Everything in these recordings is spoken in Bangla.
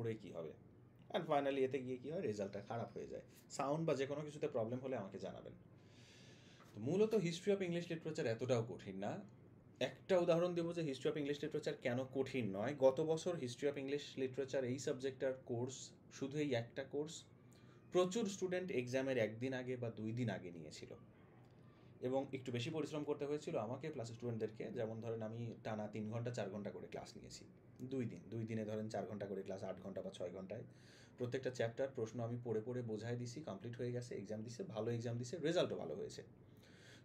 পড়ে কি হবে অ্যান্ড ফাইনালি এতে গিয়ে কী হয় রেজাল্টটা খারাপ হয়ে যায় সাউন্ড বা যে কোনো কিছুতে প্রবলেম হলে আমাকে জানাবেন তো মূলত হিস্ট্রি অফ ইংলিশ লিটারেচার এতটাও কঠিন না একটা উদাহরণ দেবো যে হিস্ট্রি অফ ইংলিশ লিটারেচার কেন কঠিন নয় গত বছর হিস্ট্রি অফ ইংলিশ লিটারেচার এই সাবজেক্টটার কোর্স শুধু এই একটা কোর্স প্রচুর স্টুডেন্ট এক্সামের একদিন আগে বা দুই দিন আগে নিয়েছিল এবং একটু বেশি পরিশ্রম করতে হয়েছিল আমাকে প্লাস স্টুডেন্টদেরকে যেমন ধরেন আমি টানা তিন ঘন্টা চার ঘন্টা করে ক্লাস নিয়েছি দুই দিন দুই দিনে ধরেন চার ঘন্টা করে ক্লাস আট ঘন্টা বা ছয় ঘন্টায় প্রত্যেকটা চ্যাপ্টার প্রশ্ন আমি পড়ে পড়ে বোঝাই দিছি কমপ্লিট হয়ে গেছে এক্সাম দিছে ভালো এক্সাম দিছে রেজাল্টও ভালো হয়েছে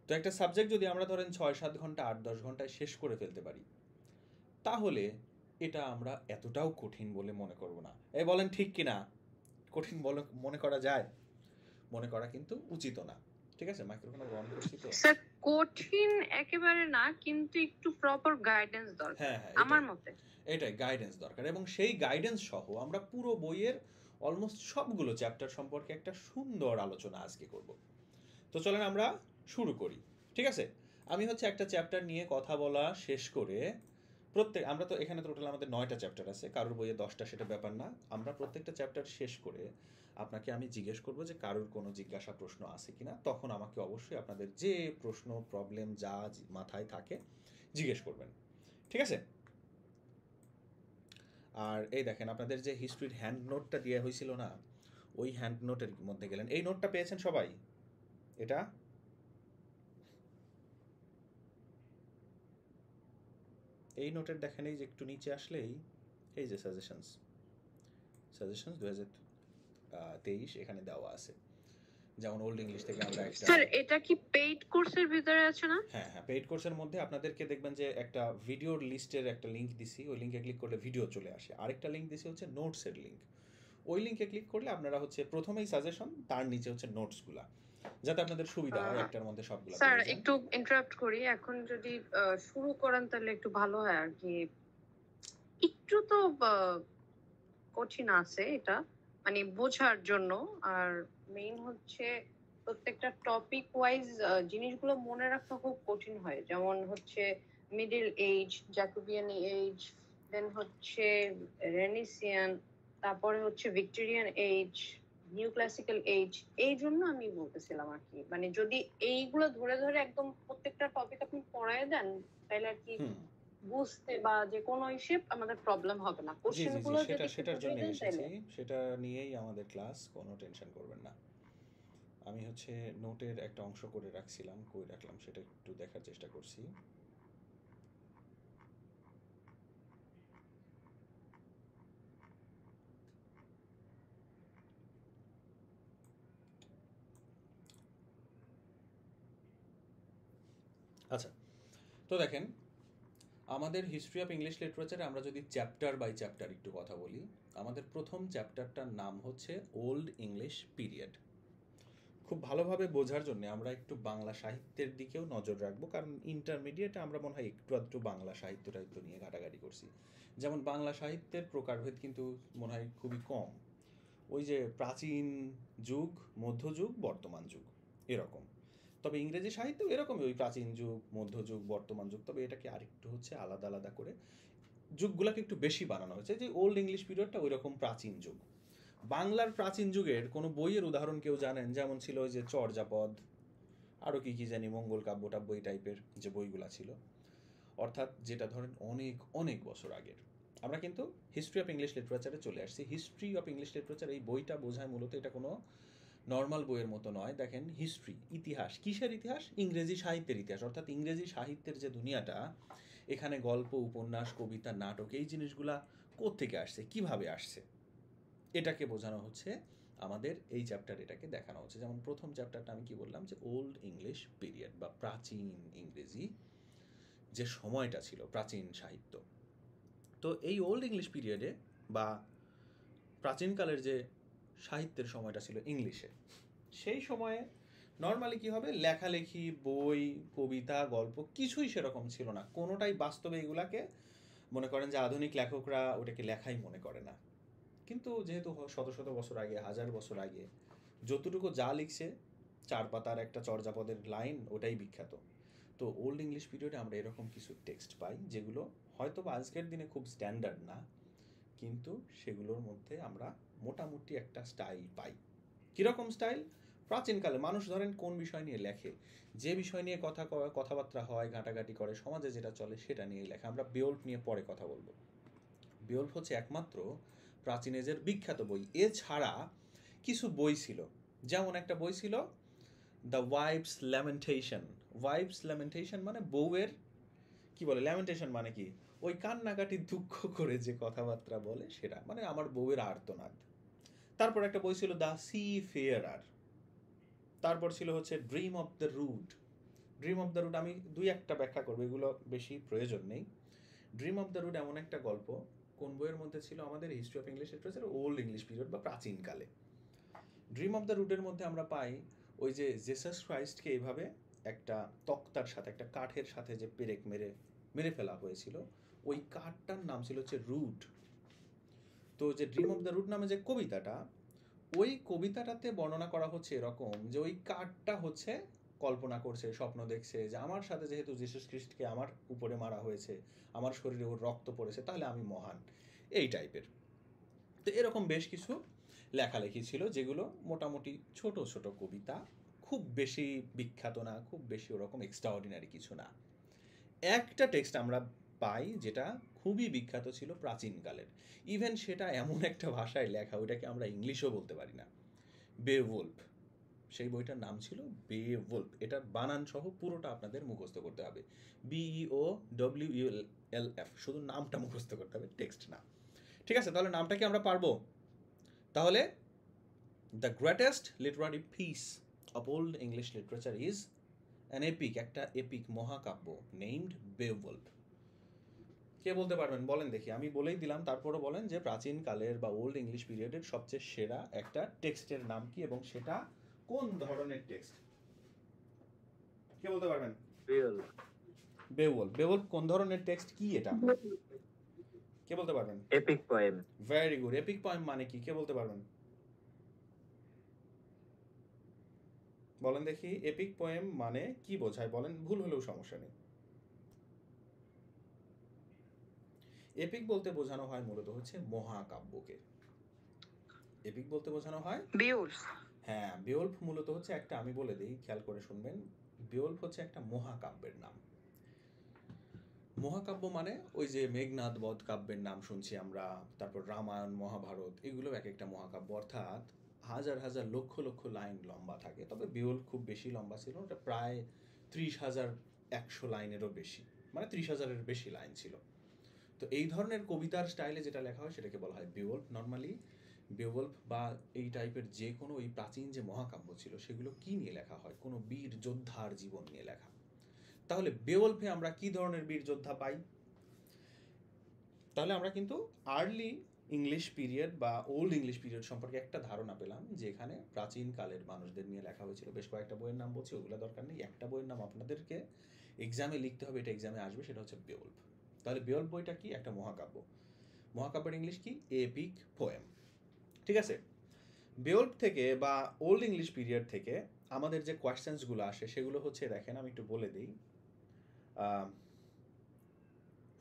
তো একটা সাবজেক্ট যদি আমরা ধরেন ছয় সাত ঘন্টা আট দশ ঘন্টায় শেষ করে ফেলতে পারি তাহলে এটা আমরা এতটাও কঠিন বলে মনে করব না এ বলেন ঠিক কিনা কঠিন বলে মনে করা যায় মনে করা কিন্তু উচিত না ঠিক আছে মাইক্রোফোনটা অন করছি তো স্যার কঠিন একেবারে না কিন্তু একটু প্রপার গাইডেন্স দরকার হ্যাঁ হ্যাঁ আমার মতে এটাই গাইডেন্স দরকার এবং সেই গাইডেন্স সহ আমরা পুরো বইয়ের অলমোস্ট সবগুলো চ্যাপ্টার সম্পর্কে একটা সুন্দর আলোচনা আজকে করব তো চলেন আমরা শুরু করি ঠিক আছে আমি হচ্ছে একটা চ্যাপ্টার নিয়ে কথা বলা শেষ করে প্রত্যেক আমরা তো এখানে টোটাল আমাদের নয়টা চ্যাপ্টার আছে কারোর বইয়ে দশটা সেটা ব্যাপার না আমরা প্রত্যেকটা চ্যাপ্টার শেষ করে আপনাকে আমি জিজ্ঞেস করব যে কারোর কোনো জিজ্ঞাসা প্রশ্ন আছে কি না তখন আমাকে অবশ্যই আপনাদের যে প্রশ্ন প্রবলেম যা মাথায় থাকে জিজ্ঞেস করবেন ঠিক আছে আর এই দেখেন আপনাদের যে হিস্ট্রির হ্যান্ড নোটটা দেওয়া হয়েছিল না ওই হ্যান্ড নোটের মধ্যে গেলেন এই নোটটা পেয়েছেন সবাই এটা এই নোটের দেখেন এই যে একটু নিচে আসলেই এই যে সাজেশনস সাজেশনস দু হাজার তেইশ এখানে দেওয়া আছে যেমন ওল্ড ইংলিশ থেকে আমরা একটা স্যার এটা কি পেইড কোর্সের ভিতরে আছে না হ্যাঁ হ্যাঁ পেইড কোর্সের মধ্যে আপনাদেরকে দেখবেন যে একটা ভিডিওর লিস্টের একটা লিংক দিছি ওই লিংকে ক্লিক করলে ভিডিও চলে আসে আরেকটা লিংক দিছি হচ্ছে নোটসের লিংক ওই লিংকে ক্লিক করলে আপনারা হচ্ছে প্রথমেই সাজেশন তার নিচে হচ্ছে নোটসগুলা যাতে আপনাদের সুবিধা হয় একটার মধ্যে সবগুলো স্যার একটু ইন্টারাপ্ট করি এখন যদি শুরু করেন তাহলে একটু ভালো হয় আর কি একটু তো কঠিন আছে এটা মানে বোঝার জন্য আর মেইন হচ্ছে প্রত্যেকটা টপিক ওয়াইজ জিনিসগুলো মনে রাখা খুব কঠিন হয় যেমন হচ্ছে middle age Jacobean age then হচ্ছে রেনিসিয়ান তারপরে হচ্ছে Victorian age new classical age এই জন্য আমি বলতেছিলাম আর কি মানে যদি এইগুলো ধরে ধরে একদম প্রত্যেকটা টপিক আপনি পড়ায় দেন তাহলে আর কি বুঝতে বা যে কোনো ইস্যু আমাদের প্রবলেম হবে না কোশ্চেন সেটা সেটার জন্য এসেছি সেটা নিয়েই আমাদের ক্লাস কোনো টেনশন করবেন না আমি হচ্ছে নোটের একটা অংশ করে রাখছিলাম কই রাখলাম সেটা একটু দেখার চেষ্টা করছি আচ্ছা তো দেখেন আমাদের হিস্ট্রি অফ ইংলিশ লিটারেচারে আমরা যদি চ্যাপ্টার বাই চ্যাপ্টার একটু কথা বলি আমাদের প্রথম চ্যাপ্টারটার নাম হচ্ছে ওল্ড ইংলিশ পিরিয়ড খুব ভালোভাবে বোঝার জন্য আমরা একটু বাংলা সাহিত্যের দিকেও নজর রাখবো কারণ ইন্টারমিডিয়েটে আমরা মনে হয় একটু আধটু বাংলা সাহিত্য টাহিত্য নিয়ে ঘাটাঘাটি করছি যেমন বাংলা সাহিত্যের প্রকারভেদ কিন্তু মনে হয় খুবই কম ওই যে প্রাচীন যুগ মধ্যযুগ বর্তমান যুগ এরকম তবে ইংরেজি সাহিত্য এরকমই ওই প্রাচীন যুগ মধ্যযুগ বর্তমান যুগ তবে এটাকে আরেকটু হচ্ছে আলাদা আলাদা করে যুগগুলোকে একটু বেশি বানানো হয়েছে যে ওল্ড ইংলিশ পিরিয়ডটা ওই রকম প্রাচীন যুগ বাংলার প্রাচীন যুগের কোনো বইয়ের উদাহরণ কেউ জানেন যেমন ছিল ওই যে চর্যাপদ আরও কী কী জানি মঙ্গল কাব্য টাব্য টাইপের যে বইগুলা ছিল অর্থাৎ যেটা ধরেন অনেক অনেক বছর আগের আমরা কিন্তু হিস্ট্রি অফ ইংলিশ লিটারেচারে চলে আসছি হিস্ট্রি অফ ইংলিশ লিটারেচার এই বইটা বোঝায় মূলত এটা কোনো নর্মাল বইয়ের মতো নয় দেখেন হিস্ট্রি ইতিহাস কিসের ইতিহাস ইংরেজি সাহিত্যের ইতিহাস অর্থাৎ ইংরেজি সাহিত্যের যে দুনিয়াটা এখানে গল্প উপন্যাস কবিতা নাটক এই জিনিসগুলা কোত্থেকে আসছে কিভাবে আসছে এটাকে বোঝানো হচ্ছে আমাদের এই চ্যাপ্টার এটাকে দেখানো হচ্ছে যেমন প্রথম চ্যাপ্টারটা আমি কি বললাম যে ওল্ড ইংলিশ পিরিয়ড বা প্রাচীন ইংরেজি যে সময়টা ছিল প্রাচীন সাহিত্য তো এই ওল্ড ইংলিশ পিরিয়ডে বা প্রাচীনকালের যে সাহিত্যের সময়টা ছিল ইংলিশে সেই সময়ে নর্মালি কি হবে লেখালেখি বই কবিতা গল্প কিছুই সেরকম ছিল না কোনোটাই বাস্তবে এগুলাকে মনে করেন যে আধুনিক লেখকরা ওটাকে লেখাই মনে করে না কিন্তু যেহেতু শত শত বছর আগে হাজার বছর আগে যতটুকু যা লিখছে চার পাতার একটা চর্যাপদের লাইন ওটাই বিখ্যাত তো ওল্ড ইংলিশ পিরিয়ডে আমরা এরকম কিছু টেক্সট পাই যেগুলো হয়তো বা আজকের দিনে খুব স্ট্যান্ডার্ড না কিন্তু সেগুলোর মধ্যে আমরা মোটামুটি একটা স্টাইল পাই কীরকম স্টাইল প্রাচীনকালে মানুষ ধরেন কোন বিষয় নিয়ে লেখে যে বিষয় নিয়ে কথা কথাবার্তা হয় ঘাঁটাঘাঁটি করে সমাজে যেটা চলে সেটা নিয়ে লেখে আমরা বেওল্ফ নিয়ে পরে কথা বলবো বেওল্ফ হচ্ছে একমাত্র প্রাচীন এজের বিখ্যাত বই এছাড়া কিছু বই ছিল যেমন একটা বই ছিল the wife's lamentation wife's lamentation মানে বউয়ের কি বলে ল্যামেন্টেশন মানে কি ওই কান্নাকাটি দুঃখ করে যে কথাবার্তা বলে সেটা মানে আমার বউয়ের আর্তনাদ তারপর একটা বই ছিল দ্য সি ফেয়ার তারপর ছিল হচ্ছে dream of the rood dream of the rood আমি দুই একটা ব্যাখ্যা করবো এগুলো বেশি প্রয়োজন নেই ড্রিম অফ দ্য রুট এমন একটা গল্প কোন বইয়ের মধ্যে ছিল আমাদের history of English literature old English period বা প্রাচীনকালে ড্রিম অফ দ্য রুটের মধ্যে আমরা পাই ওই যে জেসাস ক্রাইস্টকে এইভাবে একটা তক্তার সাথে একটা কাঠের সাথে যে পেরেক মেরে মেরে ফেলা হয়েছিল ওই কার্ডটার নাম ছিল হচ্ছে রুট তো যে ড্রিম অফ দ্য রুট নামে যে কবিতাটা ওই কবিতাটাতে বর্ণনা করা হচ্ছে এরকম যে ওই কার্ডটা হচ্ছে কল্পনা করছে স্বপ্ন দেখছে যে আমার সাথে যেহেতু যীশু খ্রিস্টকে আমার উপরে মারা হয়েছে আমার শরীরে ওর রক্ত পড়েছে তাহলে আমি মহান এই টাইপের তো এরকম বেশ কিছু লেখালেখি ছিল যেগুলো মোটামুটি ছোট ছোট কবিতা খুব বেশি বিখ্যাত না খুব বেশি ওরকম এক্সট্রা অর্ডিনারি কিছু না একটা টেক্সট আমরা পাই যেটা খুবই বিখ্যাত ছিল প্রাচীনকালের ইভেন সেটা এমন একটা ভাষায় লেখা ওইটাকে আমরা ইংলিশও বলতে পারি না বেওয়ুল্ফ সেই বইটার নাম ছিল বেওয়ুল্ফ এটার বানান সহ পুরোটা আপনাদের মুখস্থ করতে হবে B E O W U L L F শুধু নামটা মুখস্থ করতে হবে টেক্সট না ঠিক আছে তাহলে নামটা কি আমরা পারবো তাহলে the greatest literary piece of old English literature is an epic একটা এপিক মহাকাব্য নেইমড বেওয়ুল্ফ কে বলতে পারবেন বলেন দেখি আমি বলেই দিলাম তারপরে বলেন যে প্রাচীন কালের বা ওল্ড ইংলিশ পিরিয়ডের সবচেয়ে সেরা একটা টেক্সটের নাম কি এবং সেটা কোন ধরনের টেক্সট কে বলতে পারবেন বেউল বেউল কোন ধরনের টেক্সট কি এটা কে বলতে পারবেন epic poem very good epic poem মানে কি কে বলতে পারবেন বলেন দেখি এপিক পোয়েম মানে কি বোঝায় বলেন ভুল হলেও সমস্যা নেই এপিক বলতে বোঝানো হয় মূলত হচ্ছে মহাকাব্যকে এপিক বলতে বোঝানো হয় বিওলফ হ্যাঁ বিওলফ মূলত হচ্ছে একটা আমি বলে দিই খেয়াল করে শুনবেন বিওলফ হচ্ছে একটা মহাকাব্যের নাম মহাকাব্য মানে ওই যে মেঘনাদ বধ কাব্যের নাম শুনছি আমরা তারপর রামায়ণ মহাভারত এগুলো এক একটা মহাকাব্য অর্থাৎ হাজার হাজার লক্ষ লক্ষ লাইন লম্বা থাকে তবে বিয়ুল খুব বেশি লম্বা ছিল ওটা প্রায় ত্রিশ হাজার একশো লাইনেরও বেশি মানে ত্রিশ হাজারের বেশি লাইন ছিল তো এই ধরনের কবিতার স্টাইলে যেটা লেখা হয় সেটাকে বলা হয় বিওল্প নর্মালি বিওল্প বা এই টাইপের যে কোনো ওই প্রাচীন যে মহাকাব্য ছিল সেগুলো কি নিয়ে লেখা হয় কোনো বীর যোদ্ধার জীবন নিয়ে লেখা তাহলে বেওল্ফে আমরা কি ধরনের বীর যোদ্ধা পাই তাহলে আমরা কিন্তু আর্লি ইংলিশ পিরিয়ড বা ওল্ড ইংলিশ পিরিয়ড সম্পর্কে একটা ধারণা পেলাম যে এখানে প্রাচীনকালের মানুষদের নিয়ে লেখা হয়েছিল বেশ কয়েকটা বইয়ের নাম বলছি ওগুলো দরকার নেই একটা বইয়ের নাম আপনাদেরকে এক্সামে লিখতে হবে এটা এক্সামে আসবে সেটা হচ্ছে বেওল্ফ তাহলে বিয়ল বইটা কি একটা মহাকাব্য মহাকাব্যের ইংলিশ কি এপিক পোয়েম ঠিক আছে বেওল্প থেকে বা ওল্ড ইংলিশ পিরিয়ড থেকে আমাদের যে কোয়েশ্চেন্সগুলো আসে সেগুলো হচ্ছে দেখেন আমি একটু বলে দিই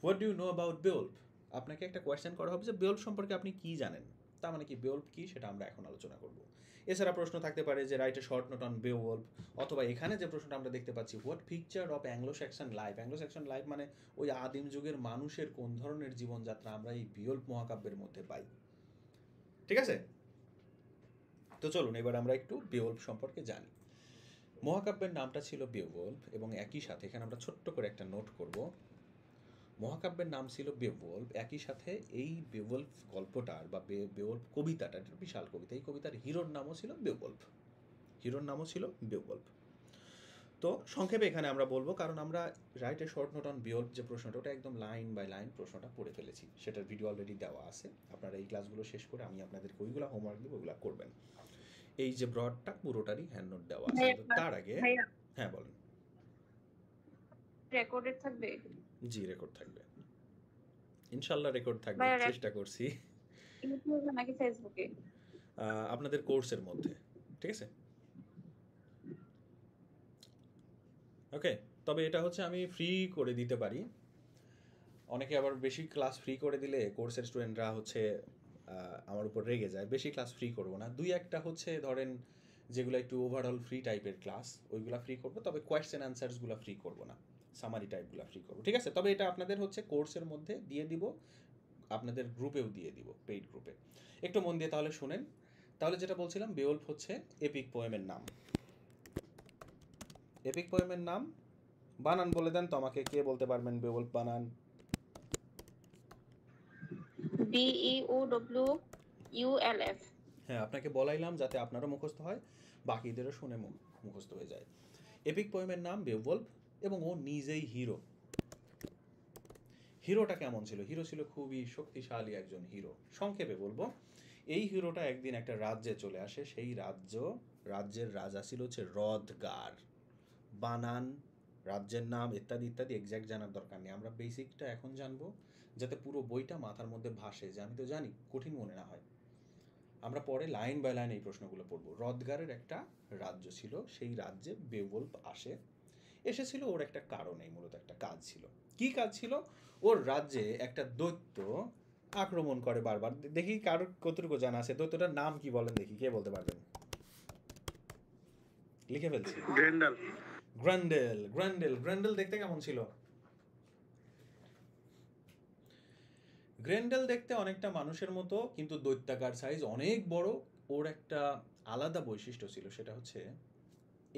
what do you know about Beowulf আপনাকে একটা কোয়েশ্চেন করা হবে যে বেওল্প সম্পর্কে আপনি কী জানেন তার মানে কি বেওল্প কী সেটা আমরা এখন আলোচনা করব এছাড়া প্রশ্ন থাকতে পারে যে write a short note on Beowulf অথবা এখানে যে প্রশ্নটা আমরা দেখতে পাচ্ছি what picture of Anglo Saxon life Anglo Saxon life মানে ওই আদিম যুগের মানুষের কোন ধরনের জীবনযাত্রা আমরা এই বিওল্প মহাকাব্যের মধ্যে পাই ঠিক আছে তো চলুন এবার আমরা একটু বেওল্প সম্পর্কে জানি মহাকাব্যের নামটা ছিল বেওল্প এবং একই সাথে এখানে আমরা ছোট্ট করে একটা নোট করব মহাকাব্যের নাম ছিল বেওয়ল্ফ একই সাথে এই বেওয়ল্ফ গল্পটার বা বেওয়ল্ফ কবিতাটা একটা বিশাল কবিতা এই কবিতার হিরোর নামও ছিল বেওয়ল্ফ হিরোর নামও ছিল বেওয়ল্ফ তো সংক্ষেপে এখানে আমরা বলবো কারণ আমরা রাইটে শর্ট নোট অন বিওর যে প্রশ্নটা ওটা একদম লাইন বাই লাইন প্রশ্নটা পড়ে ফেলেছি সেটার ভিডিও অলরেডি দেওয়া আছে আপনারা এই ক্লাসগুলো শেষ করে আমি আপনাদেরকে ওইগুলো হোমওয়ার্ক দেবো ওইগুলো করবেন এই যে ব্রডটা পুরোটারই হ্যান্ড নোট দেওয়া আছে তার আগে হ্যাঁ বলেন রেকর্ডেড থাকবে জি রেকর্ড থাকবে ইনশাল্লাহ রেকর্ড থাকবে চেষ্টা করছি আপনাদের কোর্সের মধ্যে ঠিক আছে ওকে তবে এটা হচ্ছে আমি ফ্রি করে দিতে পারি অনেকে আবার বেশি ক্লাস ফ্রি করে দিলে কোর্সের স্টুডেন্টরা হচ্ছে আমার উপর রেগে যায় বেশি ক্লাস ফ্রি করবো না দুই একটা হচ্ছে ধরেন যেগুলো একটু ওভারঅল ফ্রি টাইপের ক্লাস ওইগুলো ফ্রি করবো তবে কোয়েশ্চেন অ্যান্সারসগুলো ফ্রি করবো না সামারি টাইপগুলো ফ্রি করবো ঠিক আছে তবে এটা আপনাদের হচ্ছে কোর্সের মধ্যে দিয়ে দিব আপনাদের গ্রুপেও দিয়ে দিব পেইড গ্রুপে একটু মন দিয়ে তাহলে শোনেন তাহলে যেটা বলছিলাম বেওলফ হচ্ছে এপিক পোয়েমের নাম এপিক পোয়েমের নাম বানান বলে দেন তো আমাকে কে বলতে পারবেন বেওলফ বানান B E O W U L F হ্যাঁ আপনাকে বলাইলাম যাতে আপনারও মুখস্থ হয় বাকিদেরও শুনে মুখস্থ হয়ে যায় এপিক পোয়েমের নাম বেওয়ল্ফ এবং ও নিজেই হিরো হিরোটা কেমন ছিল হিরো ছিল খুবই শক্তিশালী একজন হিরো সংক্ষেপে বলবো এই হিরোটা একদিন একটা রাজ্যে চলে আসে সেই রাজ্য রাজ্যের রাজা ছিল হচ্ছে রদগার বানান রাজ্যের নাম ইত্যাদি ইত্যাদি এক্স্যাক্ট জানার দরকার নেই আমরা বেসিকটা এখন জানবো যাতে পুরো বইটা মাথার মধ্যে ভাসে যে আমি তো জানি কঠিন মনে না হয় আমরা পরে লাইন বাই লাইন এই প্রশ্নগুলো পড়বো রদগারের একটা রাজ্য ছিল সেই রাজ্যে বেওয়ল্প আসে এসেছিল ওর একটা কারণে মূলত একটা কাজ ছিল কি কাজ ছিল ওর রাজ্যে একটা দৈত্য আক্রমণ করে বারবার দেখি কারোর কতটুকু জানা আছে দৈত্যটার নাম কি বলেন দেখি কে বলতে পারবেন লিখে ফেলছি গ্র্যান্ডেল গ্র্যান্ডেল গ্র্যান্ডেল গ্র্যান্ডেল দেখতে কেমন ছিল গ্র্যান্ডেল দেখতে অনেকটা মানুষের মতো কিন্তু দৈত্যাকার সাইজ অনেক বড় ওর একটা আলাদা বৈশিষ্ট্য ছিল সেটা হচ্ছে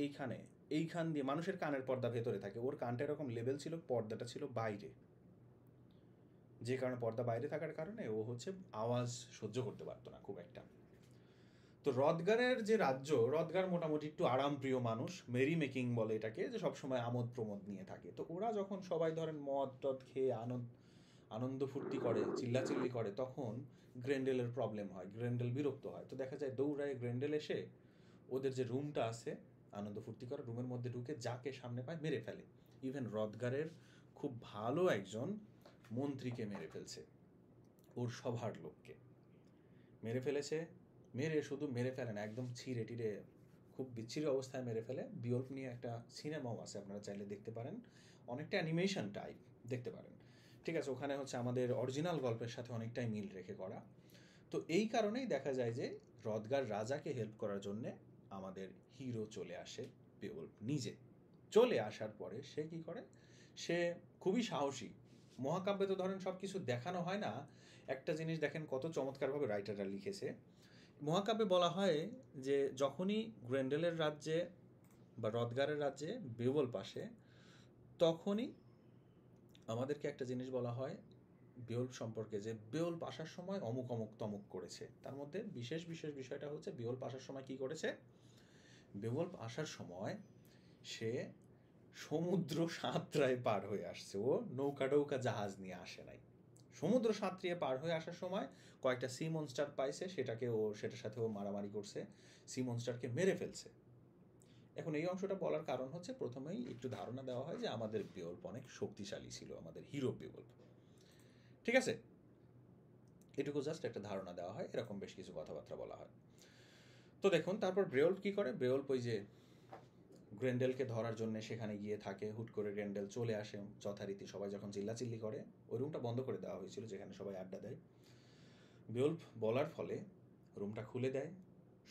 এইখানে এইখান দিয়ে মানুষের কানের পর্দা ভেতরে থাকে ওর কানটা এরকম লেভেল ছিল পর্দাটা ছিল বাইরে যে কারণে পর্দা বাইরে থাকার কারণে ও হচ্ছে আওয়াজ সহ্য করতে পারতো না খুব একটা তো রদগারের যে রাজ্য রদগার মোটামুটি একটু আরামপ্রিয় মানুষ মেরি মেকিং বলে এটাকে যে সবসময় আমোদ প্রমোদ নিয়ে থাকে তো ওরা যখন সবাই ধরেন মদ টদ খেয়ে আনন্দ আনন্দ ফুর্তি করে চিল্লাচিল্লি করে তখন গ্রেন্ডেলের প্রবলেম হয় গ্রেন্ডেল বিরক্ত হয় তো দেখা যায় দৌড়ায় গ্রেন্ডেল এসে ওদের যে রুমটা আছে আনন্দ ফুর্তি করে রুমের মধ্যে ঢুকে যাকে সামনে পায় মেরে ফেলে ইভেন রদগারের খুব ভালো একজন মন্ত্রীকে মেরে ফেলছে ওর সভার লোককে মেরে ফেলেছে মেরে শুধু মেরে ফেলেন একদম ছিঁড়ে টিরে খুব বিচ্ছিরি অবস্থায় মেরে ফেলে বিয়ল্প নিয়ে একটা সিনেমাও আছে আপনারা চাইলে দেখতে পারেন অনেকটা অ্যানিমেশন টাইপ দেখতে পারেন ঠিক আছে ওখানে হচ্ছে আমাদের অরিজিনাল গল্পের সাথে অনেকটাই মিল রেখে করা তো এই কারণেই দেখা যায় যে রদগার রাজাকে হেল্প করার জন্যে আমাদের হিরো চলে আসে বেউল নিজে চলে আসার পরে সে কি করে সে খুবই সাহসী মহাকাব্যে তো ধরেন সব কিছু দেখানো হয় না একটা জিনিস দেখেন কত চমৎকারভাবে রাইটাররা লিখেছে মহাকাব্যে বলা হয় যে যখনই গ্রেন্ডেলের রাজ্যে বা রদগারের রাজ্যে বেওল পাশে তখনই আমাদেরকে একটা জিনিস বলা হয় বিওল সম্পর্কে যে বেউল পাশার সময় অমুক অমুক তমুক করেছে তার মধ্যে বিশেষ বিশেষ বিষয়টা হচ্ছে বিওল পাশার সময় কি করেছে বেওয়ল্ফ আসার সময় সে সমুদ্র সাঁতরায় পার হয়ে আসছে ও নৌকা ডৌকা জাহাজ নিয়ে আসে নাই সমুদ্র সাঁতরিয়ে পার হয়ে আসার সময় কয়েকটা সি মনস্টার পাইছে সেটাকে ও সেটার সাথে ও মারামারি করছে সি মনস্টারকে মেরে ফেলছে এখন এই অংশটা বলার কারণ হচ্ছে প্রথমেই একটু ধারণা দেওয়া হয় যে আমাদের বিকল্প অনেক শক্তিশালী ছিল আমাদের হিরো বিকল্প ঠিক আছে এটুকু জাস্ট একটা ধারণা দেওয়া হয় এরকম বেশ কিছু কথাবার্তা বলা হয় তো দেখুন তারপর ব্রেওল্ফ কী করে ব্রেওল্ফ ওই যে গ্রেন্ডেলকে ধরার জন্য সেখানে গিয়ে থাকে হুট করে গ্রেন্ডেল চলে আসে যথারীতি সবাই যখন চিল্লাচিল্লি করে ওই রুমটা বন্ধ করে দেওয়া হয়েছিল যেখানে সবাই আড্ডা দেয় বেউল্ফ বলার ফলে রুমটা খুলে দেয়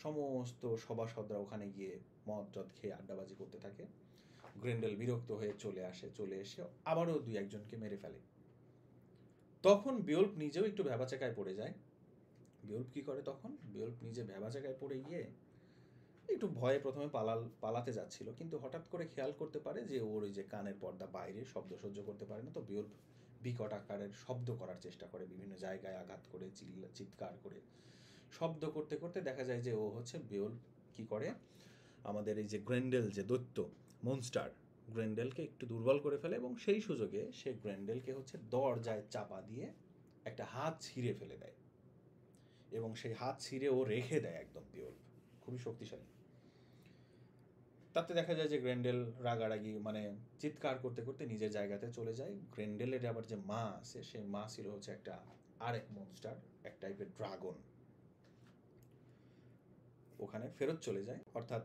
সমস্ত সভাসদরা ওখানে গিয়ে মদ জদ খেয়ে আড্ডাবাজি করতে থাকে গ্রেন্ডেল বিরক্ত হয়ে চলে আসে চলে এসে আবারও দুই একজনকে মেরে ফেলে তখন বেউল্ফ নিজেও একটু ভ্যাবাচাকায় পড়ে যায় বেউল্প কী করে তখন বেউল্প নিজে ভ্যাবা জায়গায় পড়ে গিয়ে একটু ভয়ে প্রথমে পালাল পালাতে যাচ্ছিল কিন্তু হঠাৎ করে খেয়াল করতে পারে যে ওর ওই যে কানের পর্দা বাইরে শব্দ সহ্য করতে পারে না তো বেউল্প বিকট আকারের শব্দ করার চেষ্টা করে বিভিন্ন জায়গায় আঘাত করে চিল্লা চিৎকার করে শব্দ করতে করতে দেখা যায় যে ও হচ্ছে বেউল্প কি করে আমাদের এই যে গ্র্যান্ডেল যে দৈত্য মনস্টার গ্র্যান্ডেলকে একটু দুর্বল করে ফেলে এবং সেই সুযোগে সে গ্র্যান্ডেলকে হচ্ছে দরজায় চাপা দিয়ে একটা হাত ছিঁড়ে ফেলে দেয় এবং সেই হাত ছিঁড়ে ও রেখে দেয় একদম পিওল খুবই শক্তিশালী তাতে দেখা যায় যে গ্রেন্ডেল রাগারাগি মানে চিৎকার করতে করতে নিজের জায়গাতে চলে যায় গ্রেন্ডেলের আবার যে মা আছে সেই মা ছিল হচ্ছে একটা আরেক মনস্টার এক টাইপের ড্রাগন ওখানে ফেরত চলে যায় অর্থাৎ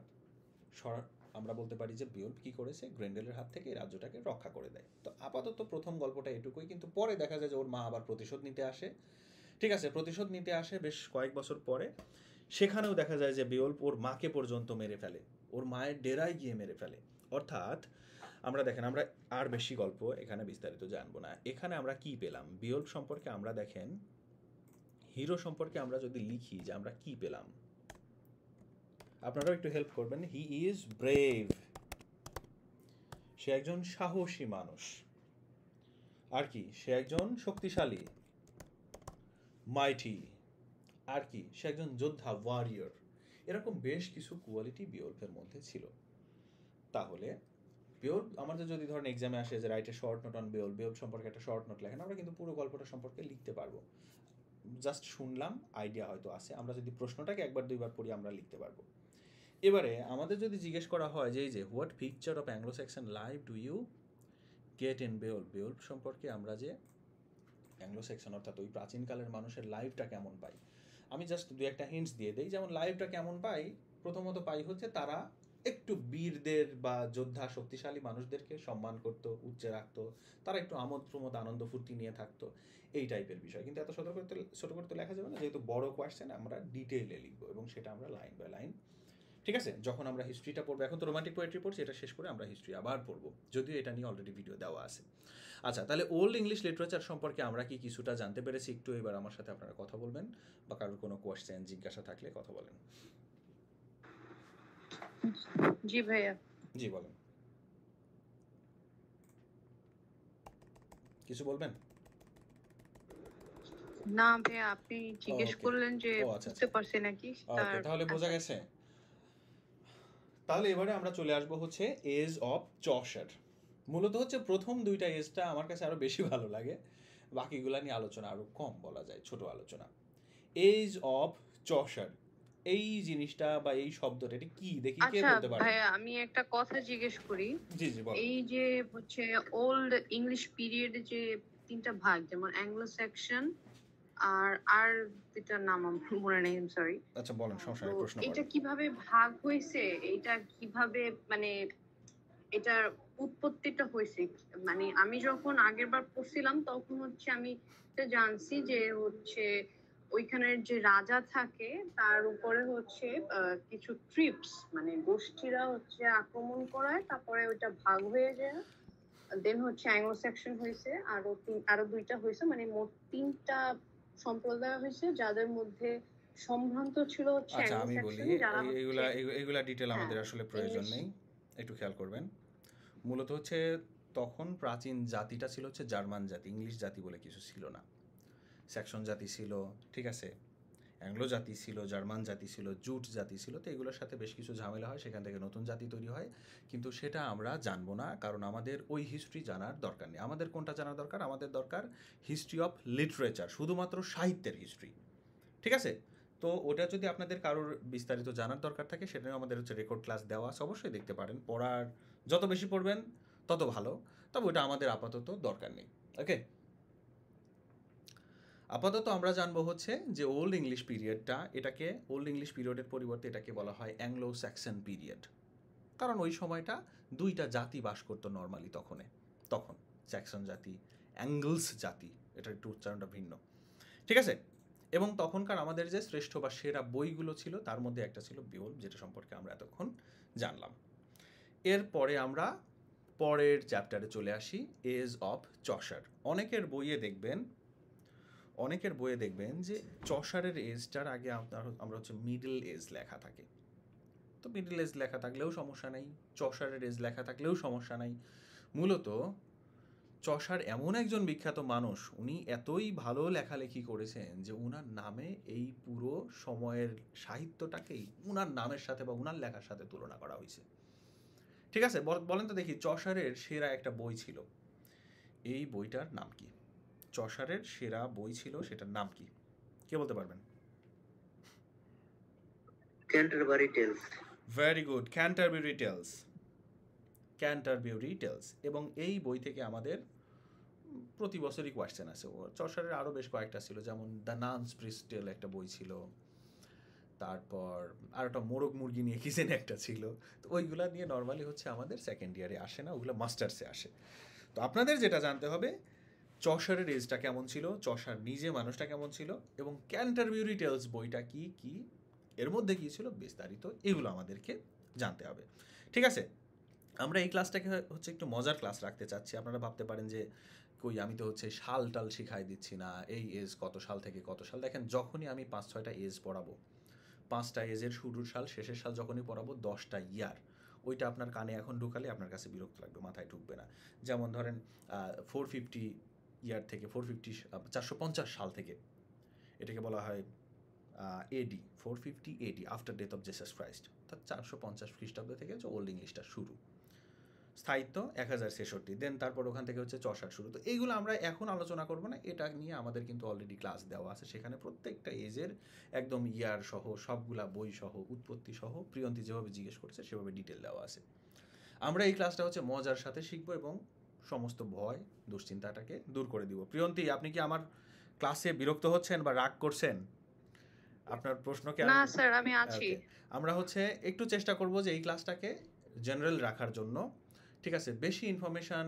আমরা বলতে পারি যে বিয়ল কী করেছে গ্রেন্ডেলের হাত থেকে রাজ্যটাকে রক্ষা করে দেয় তো আপাতত প্রথম গল্পটা এটুকুই কিন্তু পরে দেখা যায় যে ওর মা আবার প্রতিশোধ নিতে আসে ঠিক আছে প্রতিশোধ নিতে আসে বেশ কয়েক বছর পরে সেখানেও দেখা যায় যে বিয়ল ওর মাকে পর্যন্ত মেরে ফেলে ওর মায়ের ডেরায় গিয়ে মেরে ফেলে অর্থাৎ আমরা দেখেন আমরা আর বেশি গল্প এখানে বিস্তারিত জানবো না এখানে আমরা কি পেলাম বিয়ল সম্পর্কে আমরা দেখেন হিরো সম্পর্কে আমরা যদি লিখি যে আমরা কি পেলাম আপনারাও একটু হেল্প করবেন হি ইজ ব্রেভ সে একজন সাহসী মানুষ আর কি সে একজন শক্তিশালী মাইটি আর কি সে একজন যোদ্ধা ওয়ারিয়র এরকম বেশ কিছু কোয়ালিটি বিওলফের মধ্যে ছিল তাহলে বিওল আমাদের যদি ধরেন এক্সামে আসে যে রাইটে short note on Beowulf Beowulf সম্পর্কে একটা শর্ট নোট লেখেন আমরা কিন্তু পুরো গল্পটা সম্পর্কে লিখতে পারবো জাস্ট শুনলাম আইডিয়া হয়তো আছে আমরা যদি প্রশ্নটাকে একবার দুইবার পড়ি আমরা লিখতে পারবো এবারে আমাদের যদি জিজ্ঞেস করা হয় যে এই যে what picture of Anglo Saxon life do you get in Beowulf Beowulf সম্পর্কে আমরা যে অ্যাংলো সেকশন অর্থাৎ ওই প্রাচীনকালের মানুষের লাইফটা কেমন পাই আমি জাস্ট দু একটা হিন্টস দিয়ে দিই যেমন লাইফটা কেমন পাই প্রথমত পাই হচ্ছে তারা একটু বীরদের বা যোদ্ধা শক্তিশালী মানুষদেরকে সম্মান করত উচ্চে রাখত তারা একটু আমোদ প্রমোদ আনন্দ ফুর্তি নিয়ে থাকতো এই টাইপের বিষয় কিন্তু এত ছোটো করতে ছোটো করতে লেখা যাবে না যেহেতু বড় কোয়েশ্চেন আমরা ডিটেইলে লিখবো এবং সেটা আমরা লাইন বাই লাইন ঠিক আছে যখন আমরা হিস্ট্রিটা পড়বো এখন তো রোমান্টিক পোয়েট্রি পড়ছি এটা শেষ করে আমরা হিস্ট্রি আবার পড়বো যদিও এটা নিয়ে অলরেডি ভিডিও দেওয়া আছে আচ্ছা তাহলে ওল্ড ইংলিশ লিটারেচার সম্পর্কে আমরা কি কিছুটা জানতে পেরেছি একটু এবার আমার সাথে আপনারা কথা বলবেন বা কারোর কোনো কোয়েশ্চেন জিজ্ঞাসা থাকলে কথা বলেন জি ভাইয়া জি বলেন কিছু বলবেন না ভাই আপনি জিজ্ঞেস করলেন যে আচ্ছা, আচ্ছা। বুঝতে পারছেন নাকি তাহলে বোঝা আচ্ছা। গেছে তাহলে এবারে আমরা চলে আসবো হচ্ছে এজ অফ চসার মূলত হচ্ছে প্রথম দুইটা এজটা আমার কাছে আরও বেশি ভালো লাগে বাকিগুলো নিয়ে আলোচনা আরও কম বলা যায় ছোট আলোচনা এজ অফ চসার এই জিনিসটা বা এই শব্দটা এটা কি দেখি কে আচ্ছা বলতে পারে ভাইয়া আমি একটা কথা জিজ্ঞেস করি জি জি বলো এই যে হচ্ছে ওল্ড ইংলিশ পিরিয়ড যে তিনটা ভাগ যেমন অ্যাংলো স্যাকশন আর আর পিতার নাম মনে নেই সরি আচ্ছা বলেন সমস্যা প্রশ্ন এটা কিভাবে ভাগ হয়েছে এটা কিভাবে মানে এটার উৎপত্তিটা হয়েছে মানে আমি যখন আগের বার পড়ছিলাম তখন হচ্ছে আমি জানছি যে হচ্ছে ওইখানের যে রাজা থাকে তার উপরে হচ্ছে কিছু ট্রিপস মানে গোষ্ঠীরা হচ্ছে আক্রমণ করায় তারপরে ওইটা ভাগ হয়ে যায় দেন হচ্ছে অ্যাংলো সেকশন হয়েছে আরো আরো দুইটা হয়েছে মানে মোট তিনটা সম্প্রদায় হয়েছে যাদের মধ্যে সম্ভ্রান্ত ছিল আচ্ছা আমি বলি এগুলা এগুলা ডিটেল হ্যাঁ, আমাদের আসলে প্রয়োজন নেই একটু খেয়াল করবেন মূলত হচ্ছে তখন প্রাচীন জাতিটা ছিল হচ্ছে জার্মান জাতি ইংলিশ জাতি বলে কিছু ছিল না স্যাকশন জাতি ছিল ঠিক আছে অ্যাংলো জাতি ছিল জার্মান জাতি ছিল জুট জাতি ছিল তো এগুলোর সাথে বেশ কিছু ঝামেলা হয় সেখান থেকে নতুন জাতি তৈরি হয় কিন্তু সেটা আমরা জানবো না কারণ আমাদের ওই হিস্ট্রি জানার দরকার নেই আমাদের কোনটা জানার দরকার আমাদের দরকার হিস্ট্রি অফ লিটারেচার শুধুমাত্র সাহিত্যের হিস্ট্রি ঠিক আছে তো ওটা যদি আপনাদের কারোর বিস্তারিত জানার দরকার থাকে সেটা আমাদের হচ্ছে রেকর্ড ক্লাস দেওয়া আছে অবশ্যই দেখতে পারেন পড়ার যত বেশি পড়বেন তত ভালো তবে ওটা আমাদের আপাতত দরকার নেই ওকে আপাতত আমরা জানবো হচ্ছে যে ওল্ড ইংলিশ পিরিয়ডটা এটাকে ওল্ড ইংলিশ পিরিয়ডের পরিবর্তে এটাকে বলা হয় অ্যাংলো স্যাক্সন পিরিয়ড কারণ ওই সময়টা দুইটা জাতি বাস করতো নর্মালি তখনে তখন স্যাক্সন জাতি অ্যাঙ্গলস জাতি এটার একটু উচ্চারণটা ভিন্ন ঠিক আছে এবং তখনকার আমাদের যে শ্রেষ্ঠ বা সেরা বইগুলো ছিল তার মধ্যে একটা ছিল বিওল যেটা সম্পর্কে আমরা এতক্ষণ জানলাম এরপরে আমরা পরের চ্যাপ্টারে চলে আসি এজ অফ চষার অনেকের বইয়ে দেখবেন অনেকের বইয়ে দেখবেন যে চষারের এজটার আগে আপনার আমরা হচ্ছে মিডল এজ লেখা থাকে তো মিডল এজ লেখা থাকলেও সমস্যা নেই চষারের এজ লেখা থাকলেও সমস্যা নেই মূলত চষার এমন একজন বিখ্যাত মানুষ উনি এতই ভালো লেখালেখি করেছেন যে উনার নামে এই পুরো সময়ের সাহিত্যটাকেই উনার নামের সাথে বা উনার লেখার সাথে তুলনা করা হয়েছে ঠিক আছে বলেন তো দেখি চষারের সেরা একটা বই ছিল এই বইটার নাম কি চসারের সেরা বই ছিল সেটার নাম কি কে বলতে পারবেন Canterbury tales very good Canterbury tales Canterbury tales এবং এই বই থেকে আমাদের প্রতি বছরই কোয়েশ্চেন আছে ও চসারের আরও বেশ কয়েকটা ছিল যেমন দ্য নানস প্রিস্টেল একটা বই ছিল তারপর আর একটা মোরগ মুরগি নিয়ে কিচেন একটা ছিল তো ওইগুলা নিয়ে নর্মালি হচ্ছে আমাদের সেকেন্ড ইয়ারে আসে না ওগুলো মাস্টার্সে আসে তো আপনাদের যেটা জানতে হবে চশারের এজটা কেমন ছিল চসার নিজে মানুষটা কেমন ছিল এবং ক্যান্টারভিউ রিটেলস বইটা কি কি এর মধ্যে কী ছিল বিস্তারিত এগুলো আমাদেরকে জানতে হবে ঠিক আছে আমরা এই ক্লাসটাকে হচ্ছে একটু মজার ক্লাস রাখতে চাচ্ছি আপনারা ভাবতে পারেন যে কই আমি তো হচ্ছে সাল টাল শিখাই দিচ্ছি না এই এজ কত সাল থেকে কত সাল দেখেন যখনই আমি পাঁচ ছয়টা এজ পড়াবো পাঁচটা এজের শুরুর সাল শেষের সাল যখনই পড়াবো দশটা ইয়ার ওইটা আপনার কানে এখন ঢুকালে আপনার কাছে বিরক্ত লাগবে মাথায় ঢুকবে না যেমন ধরেন ফোর ফিফটি ইয়ার থেকে ফোর ফিফটি চারশো পঞ্চাশ সাল থেকে এটাকে বলা হয় AD four fifty AD after death of Jesus Christ তার চারশো পঞ্চাশ খ্রিস্টাব্দ থেকে হচ্ছে ওল্ড ইংলিশটা শুরু স্থায়িত্ব এক হাজার ছেষট্টি দেন তারপর ওখান থেকে হচ্ছে চষার শুরু তো এইগুলো আমরা এখন আলোচনা করবো না এটা নিয়ে আমাদের কিন্তু অলরেডি ক্লাস দেওয়া আছে সেখানে প্রত্যেকটা এজের একদম ইয়ার সহ সবগুলা বই সহ উৎপত্তি সহ প্রিয়ন্তী যেভাবে জিজ্ঞেস করছে সেভাবে ডিটেল দেওয়া আছে আমরা এই ক্লাসটা হচ্ছে মজার সাথে শিখবো এবং সমস্ত ভয় দুশ্চিন্তাটাকে দূর করে দিব প্রিয়ন্তি আপনি কি আমার ক্লাসে বিরক্ত হচ্ছেন বা রাগ করছেন আপনার প্রশ্ন কি না স্যার আমি আছি আমরা হচ্ছে একটু চেষ্টা করব যে এই ক্লাসটাকে জেনারেল রাখার জন্য ঠিক আছে বেশি ইনফরমেশান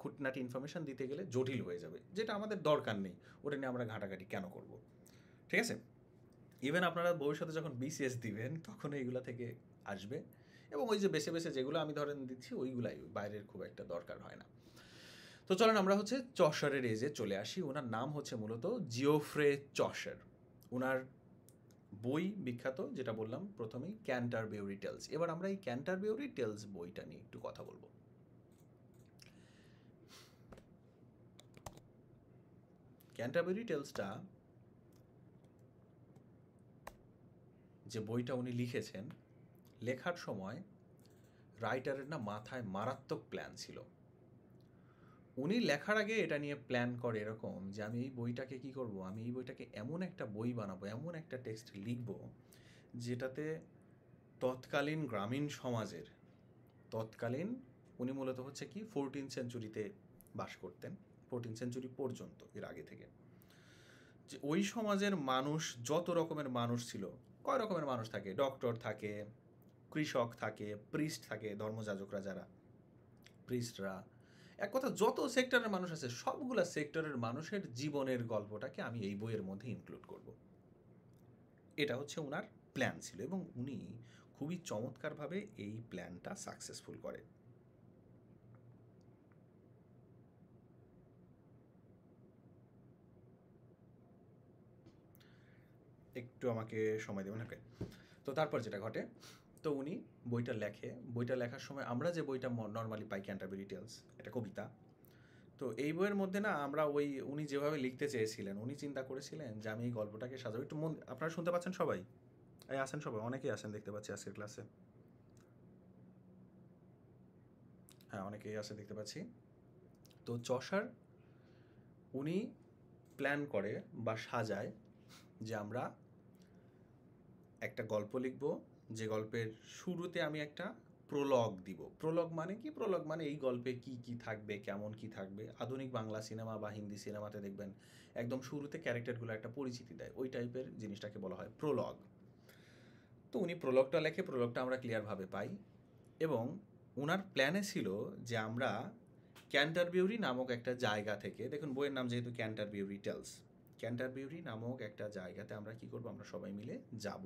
খুঁটনাটি ইনফরমেশান দিতে গেলে জটিল হয়ে যাবে যেটা আমাদের দরকার নেই ওটা নিয়ে আমরা ঘাটাঘাটি কেন করব ঠিক আছে ইভেন আপনারা ভবিষ্যতে যখন বিসিএস দিবেন তখন এইগুলা থেকে আসবে এবং ওই যে বেছে বেছে যেগুলো আমি ধরেন দিচ্ছি ওইগুলাই বাইরের খুব একটা দরকার হয় না তো চলেন আমরা হচ্ছে চশারের এজে চলে আসি ওনার নাম হচ্ছে মূলত জিওফ্রে চশার ওনার বই বিখ্যাত যেটা বললাম প্রথমেই ক্যান্টার বেউরি টেলস এবার আমরা এই ক্যান্টার বেউরি টেলস বইটা নিয়ে একটু কথা বলবো ক্যান্টারবেরি টেলসটা যে বইটা উনি লিখেছেন লেখার সময় রাইটারের না মাথায় মারাত্মক প্ল্যান ছিল উনি লেখার আগে এটা নিয়ে প্ল্যান করে এরকম যে আমি এই বইটাকে কি করব আমি এই বইটাকে এমন একটা বই বানাবো এমন একটা টেক্সট লিখব যেটাতে তৎকালীন গ্রামীণ সমাজের তৎকালীন উনি মূলত হচ্ছে কি ফোরটিন সেঞ্চুরিতে বাস করতেন ফোরটিন সেঞ্চুরি পর্যন্ত এর আগে থেকে যে ওই সমাজের মানুষ যত রকমের মানুষ ছিল কয় রকমের মানুষ থাকে ডক্টর থাকে কৃষক থাকে প্রিস্ট থাকে ধর্মযাজকরা যারা প্রিস্টরা এক কথা যত সেক্টরের মানুষ আছে সবগুলা সেক্টরের মানুষের জীবনের গল্পটাকে আমি এই বইয়ের মধ্যে ইনক্লুড করব এটা হচ্ছে ওনার প্ল্যান ছিল এবং উনি খুবই চমৎকারভাবে এই প্ল্যানটা সাকসেসফুল করে একটু আমাকে সময় দেবেন ওকে তো তারপর যেটা ঘটে তো উনি বইটা লেখে বইটা লেখার সময় আমরা যে বইটা নর্মালি পাই ক্যান্টাবেরি টেলস এটা কবিতা তো এই বইয়ের মধ্যে না আমরা ওই উনি যেভাবে লিখতে চেয়েছিলেন উনি চিন্তা করেছিলেন যে আমি এই গল্পটাকে সাজাবো একটু মন আপনারা শুনতে পাচ্ছেন সবাই এই আসেন সবাই অনেকেই আসেন দেখতে পাচ্ছি আজকের ক্লাসে হ্যাঁ অনেকেই আসে দেখতে পাচ্ছি তো চষার উনি প্ল্যান করে বা সাজায় যে আমরা একটা গল্প লিখবো যে গল্পের শুরুতে আমি একটা প্রলগ দিব প্রলগ মানে কি প্রলগ মানে এই গল্পে কি কি থাকবে কেমন কি থাকবে আধুনিক বাংলা সিনেমা বা হিন্দি সিনেমাতে দেখবেন একদম শুরুতে ক্যারেক্টারগুলো একটা পরিচিতি দেয় ওই টাইপের জিনিসটাকে বলা হয় প্রলগ তো উনি প্রলগটা লেখে প্রলগটা আমরা ক্লিয়ারভাবে পাই এবং ওনার প্ল্যানে ছিল যে আমরা ক্যান্টারবিউরি নামক একটা জায়গা থেকে দেখুন বইয়ের নাম যেহেতু ক্যান্টারবিউরি টেলস ক্যান্টারবিউরি নামক একটা জায়গাতে আমরা কি করব আমরা সবাই মিলে যাব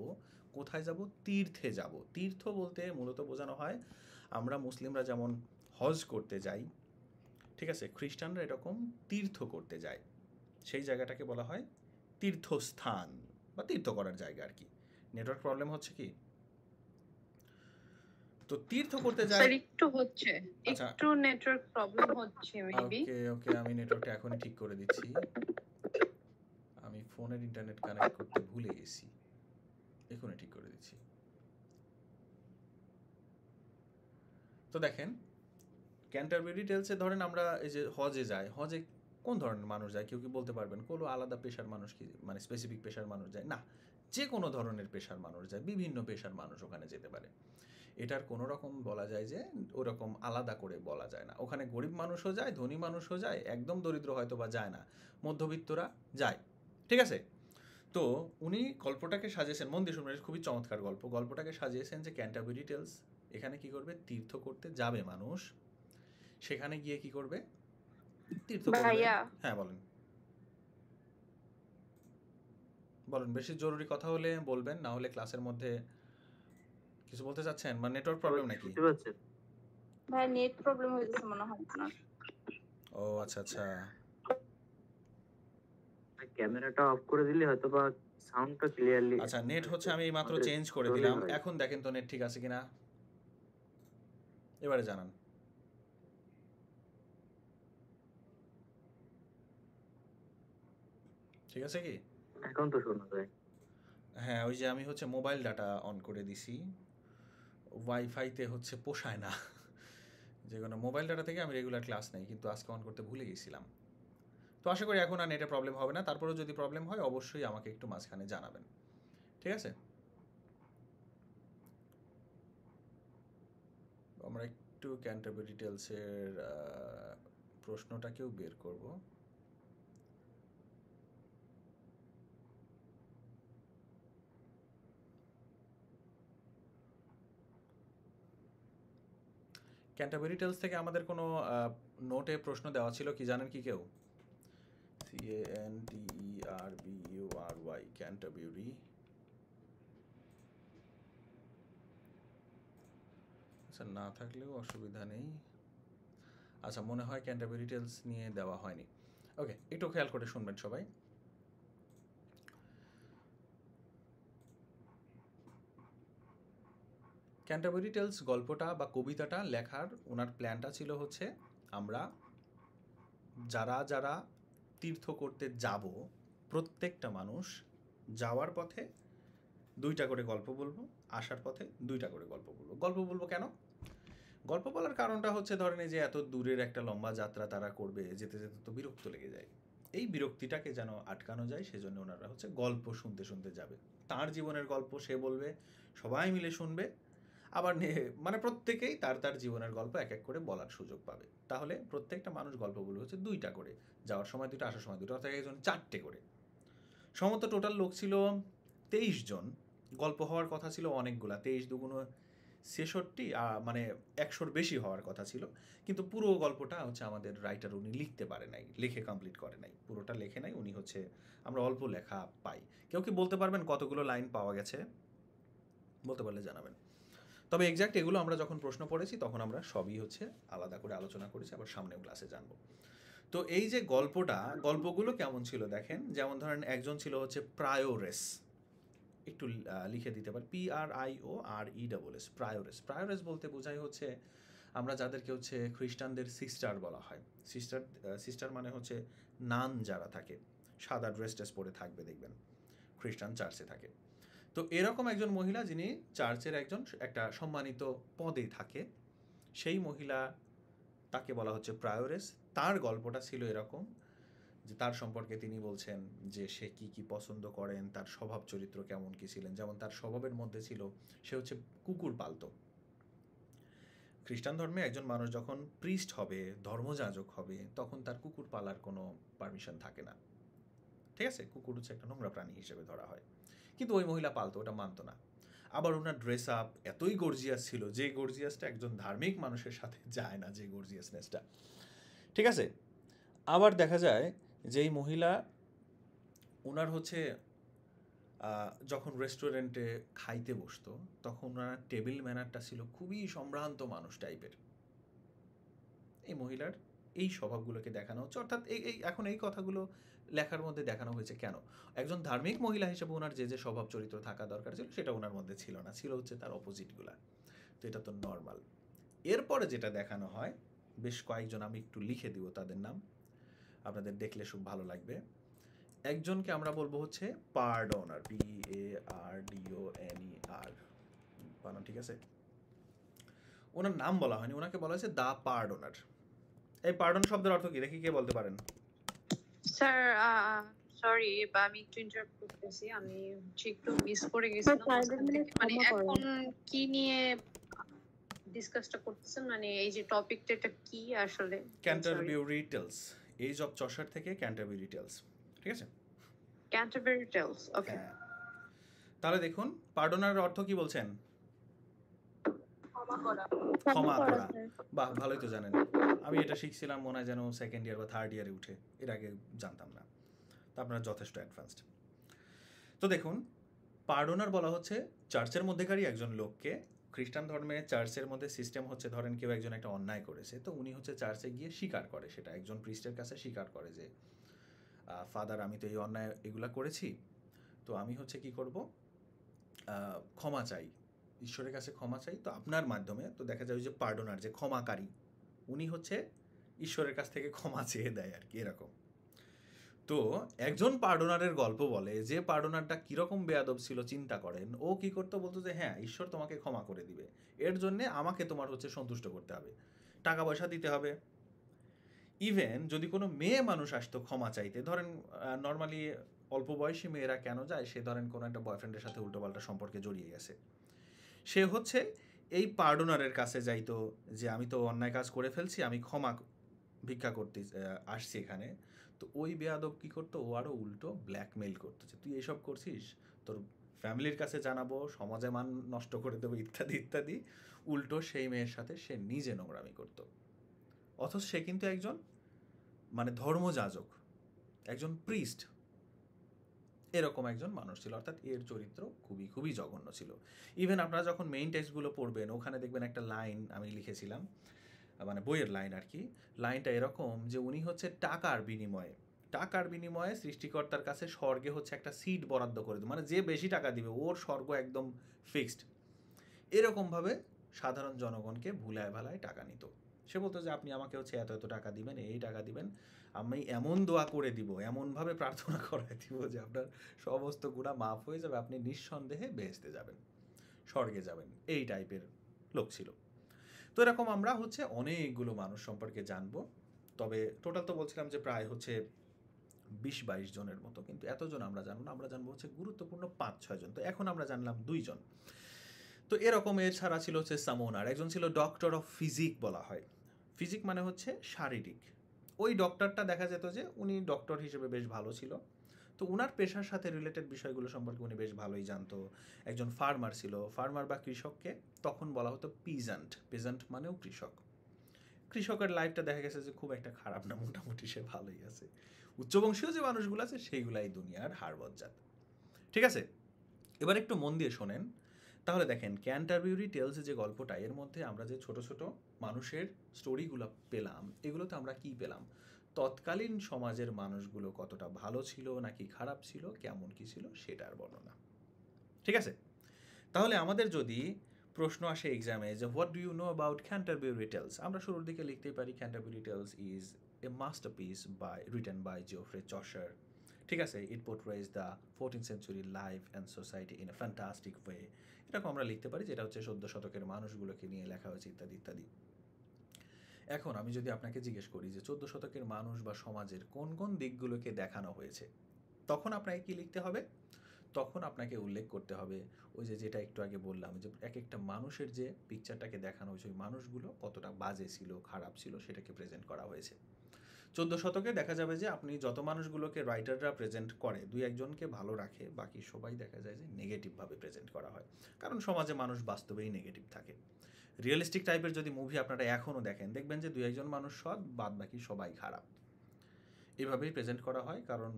কোথায় যাব তীর্থে যাব তীর্থ বলতে মূলত বোঝানো হয় আমরা মুসলিমরা যেমন হজ করতে যাই ঠিক আছে খ্রিস্টানরা এরকম তীর্থ করতে যায় সেই জায়গাটাকে বলা হয় তীর্থস্থান বা তীর্থ করার জায়গা আর কি নেটওয়ার্ক প্রবলেম হচ্ছে কি তো তীর্থ করতে যাই একটু হচ্ছে আচ্ছা। একটু নেটওয়ার্ক প্রবলেম হচ্ছে মেবি ওকে ওকে আমি নেটওয়ার্কটা এখনই ঠিক করে দিচ্ছি ফোনের ইন্টারনেট কানেক্ট করতে ভুলে গেছি এখনই ঠিক করে দিচ্ছি তো দেখেন ক্যান্টারবেরি টেলসে ধরেন আমরা এই যে হজে যাই হজে কোন ধরনের মানুষ যায় কেউ কি বলতে পারবেন কোনো আলাদা পেশার মানুষ কি মানে স্পেসিফিক পেশার মানুষ যায় না যে কোনো ধরনের পেশার মানুষ যায় বিভিন্ন পেশার মানুষ ওখানে যেতে পারে এটার কোনো রকম বলা যায় যে ওরকম আলাদা করে বলা যায় না ওখানে গরিব মানুষও যায় ধনী মানুষও যায় একদম দরিদ্র হয়তো বা যায় না মধ্যবিত্তরা যায় ঠিক আছে তো উনি গল্পটাকে সাজিয়েছেন মন দিয়ে শুনবেন খুবই চমৎকার গল্প গল্পটাকে সাজিয়েছেন যে ক্যান্টাবুরি টেলস এখানে কি করবে তীর্থ করতে যাবে মানুষ সেখানে গিয়ে কি করবে তীর্থ করবে হ্যাঁ বলেন বলেন বেশি জরুরি কথা হলে বলবেন না হলে ক্লাসের মধ্যে কিছু বলতে চাচ্ছেন মানে নেটওয়ার্ক প্রবলেম নাকি ভাই নেট প্রবলেম হয়ে মনে হয় ও আচ্ছা আচ্ছা ক্যামেরাটা অফ করে দিলে হয়তো বা সাউন্ডটা ক্লিয়ারলি আচ্ছা নেট হচ্ছে আমি মাত্র চেঞ্জ করে দিলাম এখন দেখেন তো নেট ঠিক আছে কিনা এবারে জানান ঠিক আছে কি এখন তো শোনা যায় হ্যাঁ ওই যে আমি হচ্ছে মোবাইল ডাটা অন করে দিছি ওয়াইফাইতে হচ্ছে পোষায় না যে কোনো মোবাইল ডাটা থেকে আমি রেগুলার ক্লাস নেই কিন্তু আজকে অন করতে ভুলে গেছিলাম তো আশা করি এখন আর নেটে প্রবলেম হবে না তারপরে যদি প্রবলেম হয় অবশ্যই আমাকে একটু মাঝখানে জানাবেন ঠিক আছে আমরা একটু ক্যান্টারবি ডিটেলসের প্রশ্নটাকেও বের করব ক্যান্টারবি ডিটেলস থেকে আমাদের কোনো নোটে প্রশ্ন দেওয়া ছিল কি জানেন কি কেউ c a N t E R B u R Y Canterbury আচ্ছা না থাকলেও অসুবিধা নেই আচ্ছা মনে হয় ক্যান্টাবি টেলস নিয়ে দেওয়া হয়নি ওকে একটু খেয়াল করে শুনবেন সবাই ক্যান্টাবি টেলস গল্পটা বা কবিতাটা লেখার ওনার প্ল্যানটা ছিল হচ্ছে আমরা যারা যারা তীর্থ করতে যাব প্রত্যেকটা মানুষ যাওয়ার পথে দুইটা করে গল্প বলবো আসার পথে দুইটা করে গল্প বলবো গল্প বলবো কেন গল্প বলার কারণটা হচ্ছে ধরেন যে এত দূরের একটা লম্বা যাত্রা তারা করবে যেতে যেতে তো বিরক্ত লেগে যায় এই বিরক্তিটাকে যেন আটকানো যায় সেজন্য ওনারা হচ্ছে গল্প শুনতে শুনতে যাবে তার জীবনের গল্প সে বলবে সবাই মিলে শুনবে আবার মানে প্রত্যেকেই তার তার জীবনের গল্প এক এক করে বলার সুযোগ পাবে তাহলে প্রত্যেকটা মানুষ গল্প বলবে হচ্ছে দুইটা করে যাওয়ার সময় দুটো আসার সময় দুটো অর্থাৎ একজন চারটে করে সমত টোটাল লোক ছিল তেইশ জন গল্প হওয়ার কথা ছিল অনেকগুলা তেইশ দুগুণ ছেষট্টি মানে একশোর বেশি হওয়ার কথা ছিল কিন্তু পুরো গল্পটা হচ্ছে আমাদের রাইটার উনি লিখতে পারে নাই লিখে কমপ্লিট করে নাই পুরোটা লেখে নাই উনি হচ্ছে আমরা অল্প লেখা পাই কেউ কি বলতে পারবেন কতগুলো লাইন পাওয়া গেছে বলতে পারলে জানাবেন তবে এক্স্যাক্ট এগুলো আমরা যখন প্রশ্ন পড়েছি তখন আমরা সবই হচ্ছে আলাদা করে আলোচনা করেছি আবার সামনেও ক্লাসে জানবো তো এই যে গল্পটা গল্পগুলো কেমন ছিল দেখেন যেমন ধরেন একজন ছিল হচ্ছে প্রায়োরেস একটু লিখে দিতে পারি P R I O R E double S prioress prioress বলতে বোঝাই হচ্ছে আমরা যাদেরকে হচ্ছে খ্রিস্টানদের সিস্টার বলা হয় সিস্টার সিস্টার মানে হচ্ছে নান যারা থাকে সাদা ড্রেস ড্রেস পরে থাকবে দেখবেন খ্রিস্টান চার্চে থাকে তো এরকম একজন মহিলা যিনি চার্চের একজন একটা সম্মানিত পদে থাকে সেই মহিলা তাকে বলা হচ্ছে প্রায়োরেস তার গল্পটা ছিল এরকম যে তার সম্পর্কে তিনি বলছেন যে সে কি কি পছন্দ করেন তার স্বভাব চরিত্র কেমন কি ছিলেন যেমন তার স্বভাবের মধ্যে ছিল সে হচ্ছে কুকুর পালত খ্রিস্টান ধর্মে একজন মানুষ যখন প্রিস্ট হবে ধর্মযাজক হবে তখন তার কুকুর পালার কোনো পারমিশন থাকে না ঠিক আছে কুকুর হচ্ছে একটা নোংরা প্রাণী হিসেবে ধরা হয় কিন্তু ওই মহিলা পালতো ওটা মানতো না আবার ওনার ড্রেস আপ এতই গর্জিয়াস ছিল যে গর্জিয়াসটা একজন ধার্মিক মানুষের সাথে যায় না যে গর্জিয়াসনেসটা ঠিক আছে আবার দেখা যায় যে এই মহিলা ওনার হচ্ছে যখন রেস্টুরেন্টে খাইতে বসতো তখন ওনার টেবিল ম্যানারটা ছিল খুবই সম্ভ্রান্ত মানুষ টাইপের এই মহিলার এই স্বভাবগুলোকে দেখানো হচ্ছে অর্থাৎ এই এখন এই কথাগুলো লেখার মধ্যে দেখানো হয়েছে কেন একজন ধার্মিক মহিলা হিসেবে ওনার যে যে স্বভাব চরিত্র থাকা দরকার ছিল সেটা ওনার মধ্যে ছিল না ছিল হচ্ছে তার অপোজিটগুলা তো এটা তো নর্মাল এরপরে যেটা দেখানো হয় বেশ কয়েকজন আমি একটু লিখে দিব তাদের নাম আপনাদের দেখলে খুব ভালো লাগবে একজনকে আমরা বলবো হচ্ছে pardoner P A R D O N E R বানান ঠিক আছে ওনার নাম বলা হয়নি ওনাকে বলা হয়েছে দা পার্ডনার এই পার্ডন শব্দের অর্থ কি দেখি কে বলতে পারেন স্যার সরি বা আমি একটু ইন্টারাপ্ট করতেছি আমি একটু মিস করে গেছিলাম মানে এখন কি নিয়ে ডিসকাসটা করতেছেন মানে এই যে টপিকটা এটা কি আসলে Canterbury tales age of Chaucer থেকে ক্যান্টারবিউরি টেলস ঠিক আছে ক্যান্টারবিউরি টেলস ওকে তাহলে দেখুন পার্ডনার অর্থ কি বলছেন ক্ষমা করা বাহ ভালোই তো জানেন আমি এটা শিখছিলাম মনে হয় যেন সেকেন্ড ইয়ার বা থার্ড ইয়ারে উঠে এর আগে জানতাম না তা আপনারা যথেষ্ট অ্যাডভান্সড তো দেখুন পার্ডোনার বলা হচ্ছে চার্চের মধ্যেকারই একজন লোককে খ্রিস্টান ধর্মে চার্চের মধ্যে সিস্টেম হচ্ছে ধরেন কেউ একজন একটা অন্যায় করেছে তো উনি হচ্ছে চার্চে গিয়ে স্বীকার করে সেটা একজন প্রিস্টের কাছে স্বীকার করে যে ফাদার আমি তো এই অন্যায় এগুলা করেছি তো আমি হচ্ছে কি করব ক্ষমা চাই ঈশ্বরের কাছে ক্ষমা চাই তো আপনার মাধ্যমে তো দেখা যাবে যে পার্ডনার যে ক্ষমাকারী উনি হচ্ছে ঈশ্বরের কাছ থেকে ক্ষমা চেয়ে দেয় আর কি এরকম তো একজন পার্ডনারের গল্প বলে যে পার্ডনারটা কীরকম বেয়াদব ছিল চিন্তা করেন ও কি করতো বলতো যে হ্যাঁ ঈশ্বর তোমাকে ক্ষমা করে দিবে এর জন্যে আমাকে তোমার হচ্ছে সন্তুষ্ট করতে হবে টাকা পয়সা দিতে হবে ইভেন যদি কোনো মেয়ে মানুষ আসতো ক্ষমা চাইতে ধরেন নর্মালি অল্প বয়সী মেয়েরা কেন যায় সে ধরেন কোনো একটা বয়ফ্রেন্ডের সাথে উল্টোপাল্টা সম্পর্কে জড়িয়ে গেছে সে হচ্ছে এই পার্ডোনারের কাছে যাইতো যে আমি তো অন্যায় কাজ করে ফেলছি আমি ক্ষমা ভিক্ষা করতে আসছি এখানে তো ওই বেয়াদব কী করতো ও আরও উল্টো ব্ল্যাকমেইল করতো যে তুই এসব করছিস তোর ফ্যামিলির কাছে জানাবো সমাজে মান নষ্ট করে দেবো ইত্যাদি ইত্যাদি উল্টো সেই মেয়ের সাথে সে নিজে নোংরামি করতো অথচ সে কিন্তু একজন মানে ধর্মযাজক একজন প্রিস্ট এরকম একজন মানুষ ছিল অর্থাৎ এর চরিত্র খুবই খুবই জঘন্য ছিল ইভেন আপনারা যখন মেইন টেক্সটগুলো পড়বেন ওখানে দেখবেন একটা লাইন আমি লিখেছিলাম মানে বইয়ের লাইন আর কি লাইনটা এরকম যে উনি হচ্ছে টাকার বিনিময়ে টাকার বিনিময়ে সৃষ্টিকর্তার কাছে স্বর্গে হচ্ছে একটা সিট বরাদ্দ করে দেবে মানে যে বেশি টাকা দিবে ওর স্বর্গ একদম ফিক্সড এরকমভাবে সাধারণ জনগণকে ভুলায় ভালায় টাকা নিত সে বলতো যে আপনি আমাকে হচ্ছে এত এত টাকা দিবেন এই টাকা দিবেন আমি এমন দোয়া করে দিব এমনভাবে প্রার্থনা করাই দিব যে আপনার সমস্ত গুণা মাফ হয়ে যাবে আপনি নিঃসন্দেহে বেহেস্তে যাবেন স্বর্গে যাবেন এই টাইপের লোক ছিল তো এরকম আমরা হচ্ছে অনেকগুলো মানুষ সম্পর্কে জানবো তবে টোটাল তো বলছিলাম যে প্রায় হচ্ছে বিশ বাইশ জনের মতো কিন্তু এতজন আমরা জানবো না আমরা জানবো হচ্ছে গুরুত্বপূর্ণ পাঁচ ছয়জন তো এখন আমরা জানলাম দুইজন তো এরকম এছাড়া ছিল হচ্ছে সামোনার একজন ছিল ডক্টর অফ ফিজিক বলা হয় ফিজিক মানে হচ্ছে শারীরিক ওই ডক্টরটা দেখা যেত যে উনি ডক্টর হিসেবে বেশ ভালো ছিল তো উনার পেশার সাথে রিলেটেড বিষয়গুলো সম্পর্কে উনি বেশ ভালোই জানতো একজন ফার্মার ছিল ফার্মার বা কৃষককে তখন বলা হতো পিজেন্ট পিজেন্ট মানেও কৃষক কৃষকের লাইফটা দেখা গেছে যে খুব একটা খারাপ না মোটামুটি সে ভালোই আছে উচ্চবংশীয় যে মানুষগুলো আছে সেইগুলাই দুনিয়ার হারবজ্জাত ঠিক আছে এবার একটু মন দিয়ে শোনেন তাহলে দেখেন ক্যান্টারবিউরি টেলস যে গল্পটা এর মধ্যে আমরা যে ছোট ছোট মানুষের স্টোরিগুলো পেলাম এগুলোতে আমরা কি পেলাম তৎকালীন সমাজের মানুষগুলো কতটা ভালো ছিল নাকি খারাপ ছিল কেমন কি ছিল সেটার বর্ণনা ঠিক আছে তাহলে আমাদের যদি প্রশ্ন আসে এক্সামে যে what do you know about Canterbury tales আমরা শুরুর দিকে লিখতেই পারি Canterbury tales is a masterpiece by written by Geoffrey Chaucer ঠিক আছে it portrays the fourteen century life and society in a fantastic way এরকম আমরা লিখতে পারি যেটা হচ্ছে সদ্য শতকের মানুষগুলোকে নিয়ে লেখা হয়েছে ইত্যাদি ইত্যাদি এখন আমি যদি আপনাকে জিজ্ঞেস করি যে চোদ্দ শতকের মানুষ বা সমাজের কোন কোন দিকগুলোকে দেখানো হয়েছে তখন আপনাকে কি লিখতে হবে তখন আপনাকে উল্লেখ করতে হবে ওই যে যেটা একটু আগে বললাম যে এক একটা মানুষের যে পিকচারটাকে দেখানো হয়েছে ওই মানুষগুলো কতটা বাজে ছিল খারাপ ছিল সেটাকে প্রেজেন্ট করা হয়েছে চোদ্দ শতকে দেখা যাবে যে আপনি যত মানুষগুলোকে রাইটাররা প্রেজেন্ট করে দুই একজনকে ভালো রাখে বাকি সবাই দেখা যায় যে নেগেটিভভাবে প্রেজেন্ট করা হয় কারণ সমাজে মানুষ বাস্তবেই নেগেটিভ থাকে রিয়েলিস্টিক টাইপের যদি মুভি আপনারা এখনও দেখেন দেখবেন যে দুই একজন মানুষ সৎ বাদ বাকি সবাই খারাপ এভাবেই প্রেজেন্ট করা হয় কারণ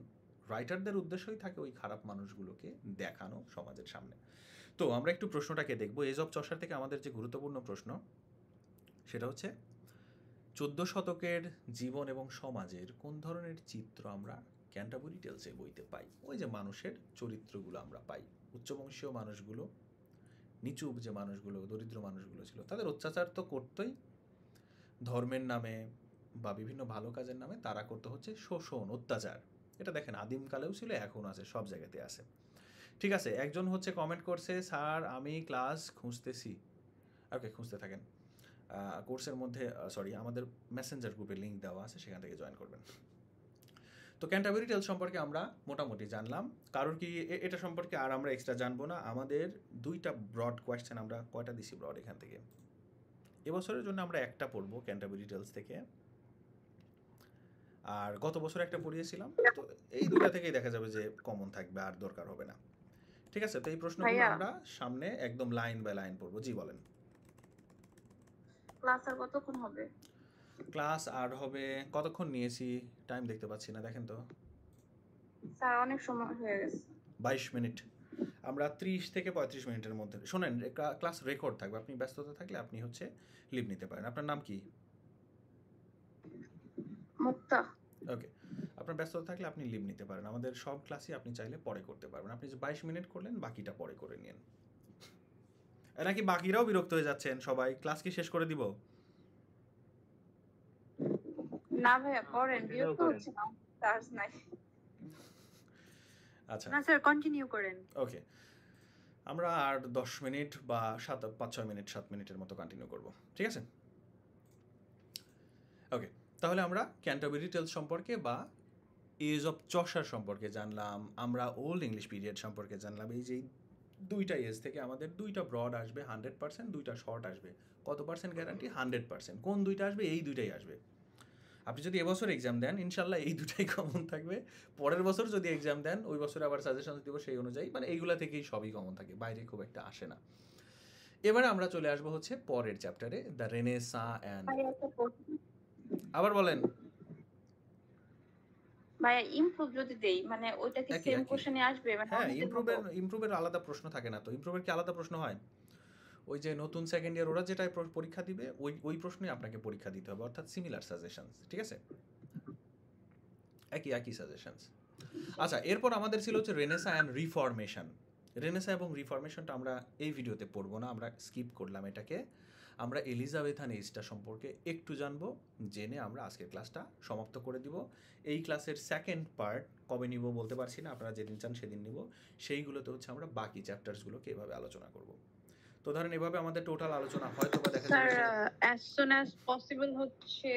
রাইটারদের উদ্দেশ্যই থাকে ওই খারাপ মানুষগুলোকে দেখানো সমাজের সামনে তো আমরা একটু প্রশ্নটাকে দেখবো এজব অব থেকে আমাদের যে গুরুত্বপূর্ণ প্রশ্ন সেটা হচ্ছে চোদ্দ শতকের জীবন এবং সমাজের কোন ধরনের চিত্র আমরা ক্যান্টাবুরি টেলসের বইতে পাই ওই যে মানুষের চরিত্রগুলো আমরা পাই উচ্চবংশীয় মানুষগুলো নিচু যে মানুষগুলো দরিদ্র মানুষগুলো ছিল তাদের অত্যাচার তো করতোই ধর্মের নামে বা বিভিন্ন ভালো কাজের নামে তারা করতে হচ্ছে শোষণ অত্যাচার এটা দেখেন আদিমকালেও ছিল এখন আছে সব জায়গাতে আছে ঠিক আছে একজন হচ্ছে কমেন্ট করছে স্যার আমি ক্লাস খুঁজতেছি ওকে খুঁজতে থাকেন কোর্সের মধ্যে সরি আমাদের মেসেঞ্জার গ্রুপে লিঙ্ক দেওয়া আছে সেখান থেকে জয়েন করবেন তো ক্যান্টাবেরি টেল সম্পর্কে আমরা মোটামুটি জানলাম কারোর কি এটা সম্পর্কে আর আমরা এক্সট্রা জানবো না আমাদের দুইটা ব্রড কোয়েশ্চেন আমরা কয়টা দিছি ব্রড এখান থেকে এবছরের জন্য আমরা একটা পড়বো ক্যান্টাবেরি টেলস থেকে আর গত বছর একটা পড়িয়েছিলাম তো এই দুটা থেকেই দেখা যাবে যে কমন থাকবে আর দরকার হবে না ঠিক আছে তো এই প্রশ্নগুলো আমরা সামনে একদম লাইন বাই লাইন পড়বো জি বলেন ক্লাস আর কতক্ষণ হবে ক্লাস আর হবে কতক্ষণ নিয়েছি টাইম দেখতে পাচ্ছি না দেখেন তো স্যার অনেক সময় হয়ে গেছে 22 মিনিট আমরা 30 থেকে 35 মিনিটের মধ্যে শুনেন ক্লাস রেকর্ড থাকবে আপনি ব্যস্ততা থাকলে আপনি হচ্ছে লিভ নিতে পারেন আপনার নাম কি মুক্তা ওকে আপনার ব্যস্ততা থাকলে আপনি লিভ নিতে পারেন আমাদের সব ক্লাসই আপনি চাইলে পরে করতে পারবেন আপনি যে 22 মিনিট করলেন বাকিটা পরে করে নিন নাকি বাকিরাও বিরক্ত হয়ে যাচ্ছেন সবাই ক্লাস কি শেষ করে দিব না আচ্ছা না স্যার কন্টিনিউ করেন ওকে আমরা আর দশ মিনিট বা সাত পাঁচ ছয় মিনিট সাত মিনিটের মতো কন্টিনিউ করব ঠিক আছে ওকে তাহলে আমরা ক্যান্টাবেরি টেলস সম্পর্কে বা এজ অফ চসার সম্পর্কে জানলাম আমরা ওল্ড ইংলিশ পিরিয়ড সম্পর্কে জানলাম এই যে দুইটা এজ থেকে আমাদের দুইটা ব্রড আসবে হান্ড্রেড পার্সেন্ট দুইটা শর্ট আসবে কত পার্সেন্ট গ্যারান্টি হান্ড্রেড পার্সেন্ট কোন দুইটা আসবে এই দুইটাই আসবে আপনি যদি এবছর এক্সাম দেন ইনশাল্লাহ এই দুটাই কমন থাকবে পরের বছর যদি এক্সাম দেন ওই বছর আবার সাজেশন দিব সেই অনুযায়ী মানে এইগুলা থেকেই সবই কমন থাকে বাইরে খুব একটা আসে না এবার আমরা চলে আসবো হচ্ছে পরের চ্যাপ্টারে দ্য রেনেসা অ্যান্ড আবার বলেন মানে মানে হ্যাঁ, আলাদা প্রশ্ন থাকে না তো কি আলাদা প্রশ্ন হয় ওই যে নতুন সেকেন্ড ইয়ার ওরা যেটা পরীক্ষা দিবে ওই ওই আপনাকে পরীক্ষা দিতে হবে অর্থাৎ সিমিলার ঠিক আছে একই একই সাজেশন আচ্ছা এরপর আমাদের ছিল হচ্ছে রেনেসা অ্যান্ড রিফরমেশন রেনেসা এবং রিফর্মেশনটা আমরা এই ভিডিওতে পড়বো না আমরা স্কিপ করলাম এটাকে আমরা এলিজাবেথান এইজটা সম্পর্কে একটু জানব জেনে আমরা আজকের ক্লাসটা সমাপ্ত করে দিব এই ক্লাসের সেকেন্ড পার্ট কবে নিব বলতে পারছি না আপনারা যেদিন চান সেদিন নিব সেইগুলোতে হচ্ছে আমরা বাকি চ্যাপ্টারসগুলোকে এভাবে আলোচনা করব তো ধরেন এভাবে আমাদের টোটাল আলোচনা হয়তো বা দেখা যাবে অ্যাজ সুন অ্যাজ পসিবল হচ্ছে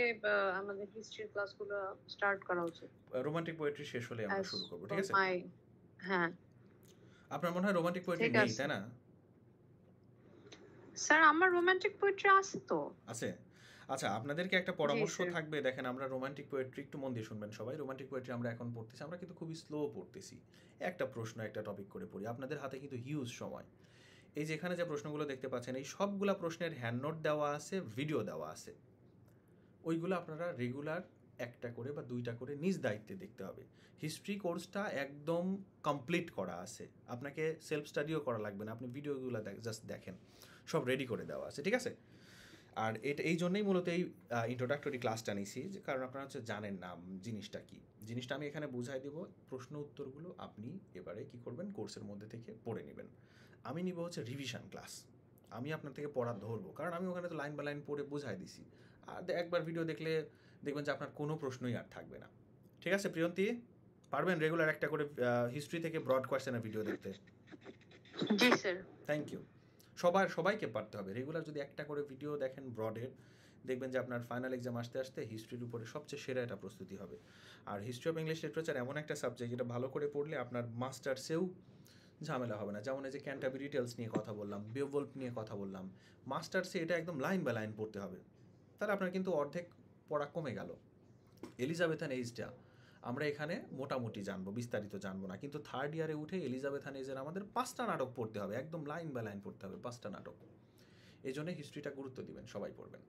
আমাদের হিস্ট্রি ক্লাসগুলো স্টার্ট করা উচিত রোমান্টিক পোয়েট্রি শেষ হলে আমরা শুরু করব ঠিক আছে হ্যাঁ আপনার মনে হয় রোমান্টিক পোয়েট্রি নেই তাই না স্যার আমার রোমান্টিক পোয়েট্রি আছে তো আছে আচ্ছা আপনাদেরকে একটা পরামর্শ থাকবে দেখেন আমরা রোমান্টিক পোয়েট্রি একটু মন দিয়ে শুনবেন সবাই রোমান্টিক পোয়েট্রি আমরা এখন পড়তেছি আমরা কিন্তু খুবই স্লো পড়তেছি একটা প্রশ্ন একটা টপিক করে পড়ি আপনাদের হাতে কিন্তু হিউজ সময় এই যেখানে যে প্রশ্নগুলো দেখতে পাচ্ছেন এই সবগুলা প্রশ্নের হ্যান্ড নোট দেওয়া আছে ভিডিও দেওয়া আছে ওইগুলো আপনারা রেগুলার একটা করে বা দুইটা করে নিজ দায়িত্বে দেখতে হবে হিস্ট্রি কোর্সটা একদম কমপ্লিট করা আছে আপনাকে সেলফ স্টাডিও করা লাগবে না আপনি ভিডিওগুলো জাস্ট দেখেন সব রেডি করে দেওয়া আছে ঠিক আছে আর এটা এই জন্যই মূলত এই ইন্ট্রোডাক্টরি ক্লাসটা নিয়েছি যে কারণ আপনারা হচ্ছে জানেন না জিনিসটা কি জিনিসটা আমি এখানে বুঝাই দেব প্রশ্ন উত্তরগুলো আপনি এবারে কি করবেন কোর্সের মধ্যে থেকে পড়ে নেবেন আমি নিব হচ্ছে রিভিশন ক্লাস আমি আপনার থেকে পড়া ধরবো কারণ আমি ওখানে তো লাইন বাই লাইন পড়ে বুঝাই দিছি আর একবার ভিডিও দেখলে দেখবেন যে আপনার কোনো প্রশ্নই আর থাকবে না ঠিক আছে প্রিয়ন্তী পারবেন রেগুলার একটা করে হিস্ট্রি থেকে ব্রড কোয়েশ্চেনের ভিডিও দেখতে জি স্যার থ্যাংক ইউ সবার সবাইকে পারতে হবে রেগুলার যদি একটা করে ভিডিও দেখেন ব্রডের দেখবেন যে আপনার ফাইনাল এক্সাম আসতে আসতে হিস্ট্রির উপরে সবচেয়ে সেরা এটা প্রস্তুতি হবে আর হিস্ট্রি অফ ইংলিশ লিটারেচার এমন একটা সাবজেক্ট যেটা ভালো করে পড়লে আপনার মাস্টার্সেও ঝামেলা হবে না যেমন এই যে ক্যান্টাবি ডিটেলস নিয়ে কথা বললাম বেওভল্প নিয়ে কথা বললাম মাস্টার্সে এটা একদম লাইন বাই লাইন পড়তে হবে তাহলে আপনার কিন্তু অর্ধেক পড়া কমে গেল এলিজাবেথান এইজটা আমরা এখানে মোটামুটি জানবো বিস্তারিত জানবো না কিন্তু থার্ড ইয়ারে উঠে এলিজাবেথ হানিজের আমাদের পাঁচটা নাটক পড়তে হবে একদম লাইন বাই লাইন পড়তে হবে পাঁচটা নাটক এই জন্য হিস্ট্রিটা গুরুত্ব দিবেন সবাই পড়বেন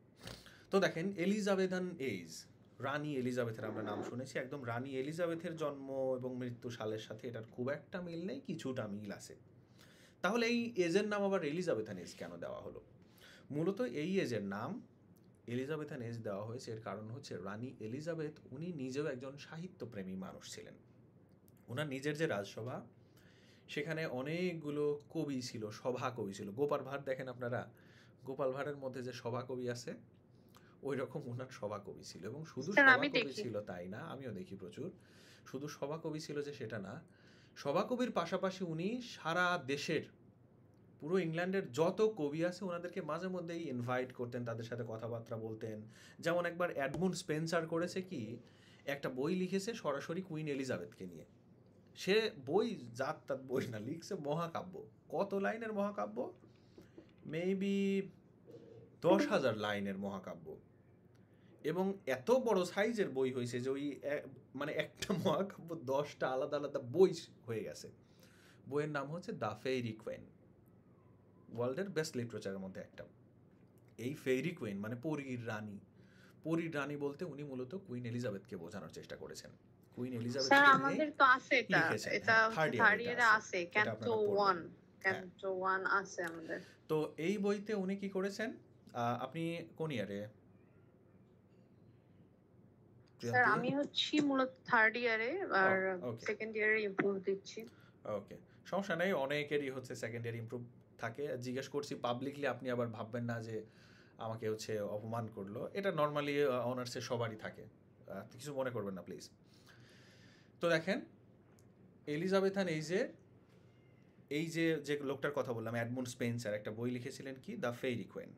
তো দেখেন এলিজাবেথান এইজ রানী এলিজাবেথের আমরা নাম শুনেছি একদম রানী এলিজাবেথের জন্ম এবং মৃত্যু সালের সাথে এটার খুব একটা মিল নেই কিছুটা মিল আছে তাহলে এই এজের নাম আবার এলিজাবেথান এজ কেন দেওয়া হলো মূলত এই এজের নাম এলিজাবেথা এজ দেওয়া হয়েছে এর কারণ হচ্ছে রানী এলিজাবেথ উনি নিজেও একজন সাহিত্যপ্রেমী মানুষ ছিলেন ওনার নিজের যে রাজসভা সেখানে অনেকগুলো কবি ছিল সভা কবি ছিল গোপাল ভাঁড় দেখেন আপনারা গোপাল ভাঁড়ের মধ্যে যে সভা কবি আছে ওই রকম ওনার সভা কবি ছিল এবং শুধু সভা কবি ছিল তাই না আমিও দেখি প্রচুর শুধু সভা কবি ছিল যে সেটা না সভা কবির পাশাপাশি উনি সারা দেশের পুরো ইংল্যান্ডের যত কবি আছে ওনাদেরকে মাঝে মধ্যেই ইনভাইট করতেন তাদের সাথে কথাবার্তা বলতেন যেমন একবার অ্যাডমুন্ড স্পেন্সার করেছে কি একটা বই লিখেছে সরাসরি কুইন এলিজাবেথকে নিয়ে সে বই জাত তাত বই না লিখছে মহাকাব্য কত লাইনের মহাকাব্য মেবি দশ হাজার লাইনের মহাকাব্য এবং এত বড় সাইজের বই হয়েছে যে ওই মানে একটা মহাকাব্য দশটা আলাদা আলাদা বই হয়ে গেছে বইয়ের নাম হচ্ছে দ্য ফেরি কোয়েন ওয়ার্ল্ডের বেস্ট লিটারেচারের মধ্যে একটা এই ফেরি কুইন মানে পরীর রানী পরীর রানী বলতে উনি মূলত কুইন এলিজাবেথকে বোঝানোর চেষ্টা করেছেন কুইন এলিজাবেথ স্যার আমাদের তো আছে এটা হ্যাঁ, এটা থার্ড ইয়ারে আছে ক্যান্টো 1 ক্যান্টো 1 আছে আমাদের তো এই বইতে উনি কি করেছেন আপনি কোন ইয়ারে স্যার আমি হচ্ছি মূলত থার্ড ইয়ারে আর সেকেন্ড ইয়ারে ইমপ্রুভ দিচ্ছি ওকে সমস্যা নেই অনেকেরই হচ্ছে সেকেন্ড ইয়ার ইমপ্রুভ থাকে জিজ্ঞেস করছি পাবলিকলি আপনি আবার ভাববেন না যে আমাকে হচ্ছে অপমান করলো এটা নর্মালি অনার্সে সবারই থাকে কিছু মনে করবেন না প্লিজ তো দেখেন এলিজাবেথান এই যে এই যে যে লোকটার কথা বললাম অ্যাডমন্ড স্পেন্সার একটা বই লিখেছিলেন কি দ্য ফেরি কুইন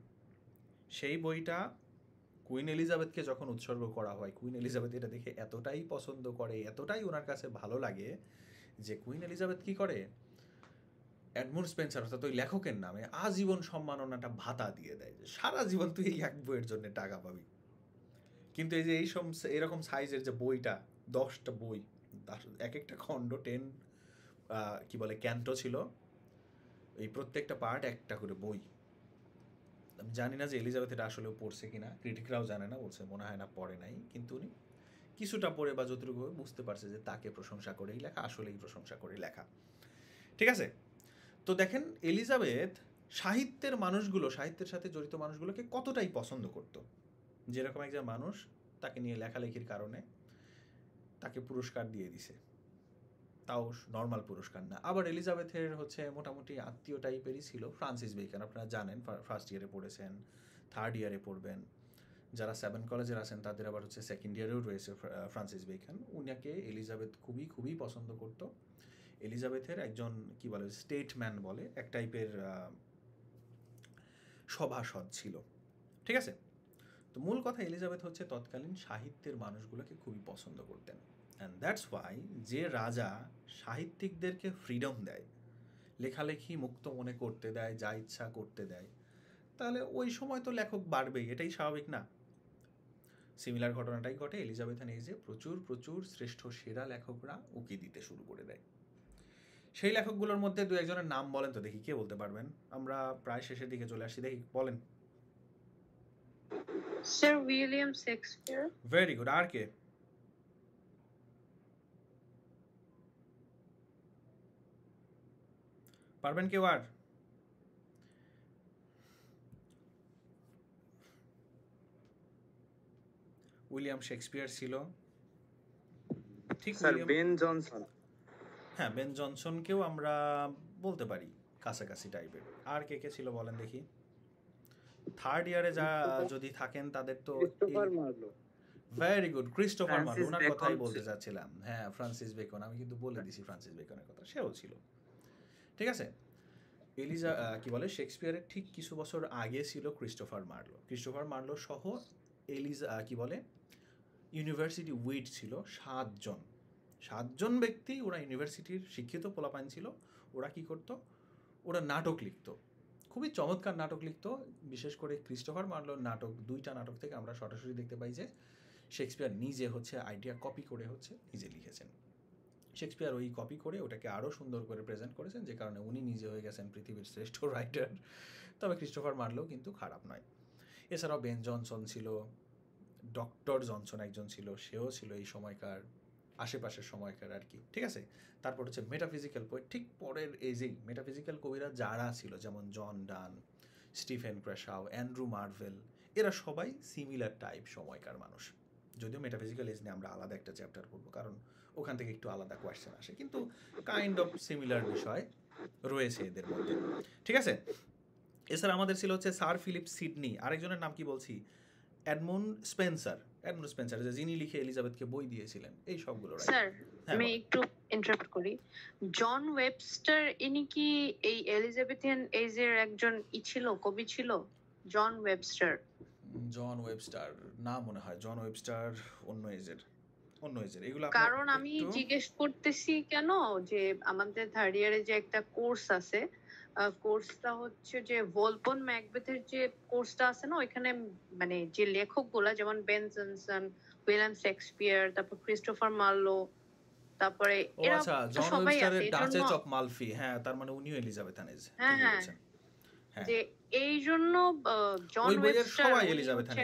সেই বইটা কুইন এলিজাবেথকে যখন উৎসর্গ করা হয় কুইন এলিজাবেথ এটা দেখে এতটাই পছন্দ করে এতটাই ওনার কাছে ভালো লাগে যে কুইন এলিজাবেথ কী করে অ্যাডমোর স্পেন্সার অর্থাৎ ওই লেখকের নামে আজীবন সম্মাননাটা ভাতা দিয়ে দেয় যে সারা জীবন তুই এই এক বইয়ের জন্য টাকা পাবি কিন্তু এই যে এই সব এরকম সাইজের যে বইটা দশটা বই এক একটা খণ্ড টেন কি বলে ক্যান্টো ছিল এই প্রত্যেকটা পার্ট একটা করে বই আমি জানি না যে এলিজাবেথ এটা আসলেও পড়ছে কি না ক্রিটিকরাও জানে না বলছে মনে হয় না পড়ে নাই কিন্তু উনি কিছুটা পড়ে বা যতটুকু বুঝতে পারছে যে তাকে প্রশংসা করেই লেখা আসলেই প্রশংসা করে লেখা ঠিক আছে তো দেখেন এলিজাবেথ সাহিত্যের মানুষগুলো সাহিত্যের সাথে জড়িত মানুষগুলোকে কতটাই পছন্দ করত যেরকম একজন মানুষ তাকে নিয়ে লেখালেখির কারণে তাকে পুরস্কার দিয়ে দিছে তাও নর্মাল পুরস্কার না আবার এলিজাবেথের হচ্ছে মোটামুটি আত্মীয় টাইপেরই ছিল ফ্রান্সিস বেকার আপনারা জানেন ফার্স্ট ইয়ারে পড়েছেন থার্ড ইয়ারে পড়বেন যারা সেভেন কলেজের আছেন তাদের আবার হচ্ছে সেকেন্ড ইয়ারেও রয়েছে ফ্রান্সিস বেকান উনাকে এলিজাবেথ খুবই খুবই পছন্দ করতো এলিজাবেথের একজন কি বলে স্টেটম্যান বলে এক টাইপের সভাসদ ছিল ঠিক আছে তো মূল কথা এলিজাবেথ হচ্ছে তৎকালীন সাহিত্যের মানুষগুলোকে খুবই পছন্দ করতেন অ্যান্ড দ্যাটস ওয়াই যে রাজা সাহিত্যিকদেরকে ফ্রিডম দেয় লেখালেখি মুক্ত মনে করতে দেয় যা ইচ্ছা করতে দেয় তাহলে ওই সময় তো লেখক বাড়বেই এটাই স্বাভাবিক না সিমিলার ঘটনাটাই ঘটে এলিজাবেথান যে প্রচুর প্রচুর শ্রেষ্ঠ সেরা লেখকরা উকি দিতে শুরু করে দেয় সেই লেখকগুলোর মধ্যে দু একজনের নাম বলেন তো দেখি কে বলতে পারবেন আমরা প্রায় শেষের দিকে চলে আসি দেখি বলেন sir William Shakespeare very good আর কে পারবেন কেউ আর উইলিয়াম শেক্সপিয়ার ছিল ঠিক স্যার বেন জনসন হ্যাঁ বেন জনসনকেও আমরা বলতে পারি কাছাকাছি টাইপের আর কে কে ছিল বলেন দেখি থার্ড ইয়ারে যা যদি থাকেন তাদের তো ভেরি গুড ক্রিস্টোফার মার্লো ওনার কথাই বলতে চাচ্ছিলাম হ্যাঁ ফ্রান্সিস বেকন আমি কিন্তু বলে দিছি ফ্রান্সিস বেকনের কথা সেও ছিল ঠিক আছে এলিজা কি বলে শেক্সপিয়ারের ঠিক কিছু বছর আগে ছিল ক্রিস্টোফার মার্লো ক্রিস্টোফার মার্লো সহ এলিজা কি বলে ইউনিভার্সিটি উইড ছিল সাতজন সাতজন ব্যক্তি ওরা ইউনিভার্সিটির শিক্ষিত পোলাপান ছিল ওরা কি করত ওরা নাটক লিখত খুবই চমৎকার নাটক লিখত বিশেষ করে ক্রিস্টোফার মার্লোর নাটক দুইটা নাটক থেকে আমরা সরাসরি দেখতে পাই যে শেক্সপিয়ার নিজে হচ্ছে আইডিয়া কপি করে হচ্ছে নিজে লিখেছেন শেক্সপিয়ার ওই কপি করে ওটাকে আরও সুন্দর করে প্রেজেন্ট করেছেন যে কারণে উনি নিজে হয়ে গেছেন পৃথিবীর শ্রেষ্ঠ রাইটার তবে ক্রিস্টোফার মার্লো কিন্তু খারাপ নয় এছাড়াও বেন জনসন ছিল ডক্টর জনসন একজন ছিল সেও ছিল এই সময়কার আশেপাশের সময়কার আর কি ঠিক আছে তারপর হচ্ছে মেটাফিজিক্যাল বই ঠিক পরের এজেই মেটাফিজিক্যাল কবিরা যারা ছিল যেমন John Donne Stephen Crashaw Andrew Marvell এরা সবাই সিমিলার টাইপ সময়কার মানুষ যদিও মেটাফিজিক্যাল এজ নিয়ে আমরা আলাদা একটা চ্যাপ্টার করবো কারণ ওখান থেকে একটু আলাদা কোয়েশ্চেন আসে কিন্তু কাইন্ড অফ সিমিলার বিষয় রয়েছে এদের মধ্যে ঠিক আছে এছাড়া আমাদের ছিল হচ্ছে স্যার ফিলিপ সিডনি আরেকজনের নাম কি বলছি অ্যাডমন স্পেন্সার স্পেন্সার যে যিনি লিখে এলিজাবেথকে বই দিয়েছিলেন এই সবগুলো স্যার আমি একটু ইন্টারাপ্ট করি জন ওয়েবস্টার ইনি কি এই এলিজাবেথিয়ান এজের একজন ই ছিল কবি ছিল জন ওয়েবস্টার জন ওয়েবস্টার না মনে হয় জন ওয়েবস্টার অন্য এজের অন্য এজের এগুলো কারণ আমি জিজ্ঞেস করতেছি কেন যে আমাদের থার্ড ইয়ারে যে একটা কোর্স আছে কোর্সটা হচ্ছে যে ভলপন ম্যাকবেথের যে কোর্সটা আছে না ওইখানে মানে যে লেখকগুলা যেমন বেন জনসন উইলিয়াম শেক্সপিয়ার তারপর ক্রিস্টোফার মার্লো তারপরে আচ্ছা, সবাই আছে ডাচেস অফ মালফি হ্যাঁ তার মানে উনিও এলিজাবেথান হ্যাঁ হ্যাঁ, হ্যাঁ। যে এই জন্য জন ওয়েবস্টার সবাই এলিজাবেথান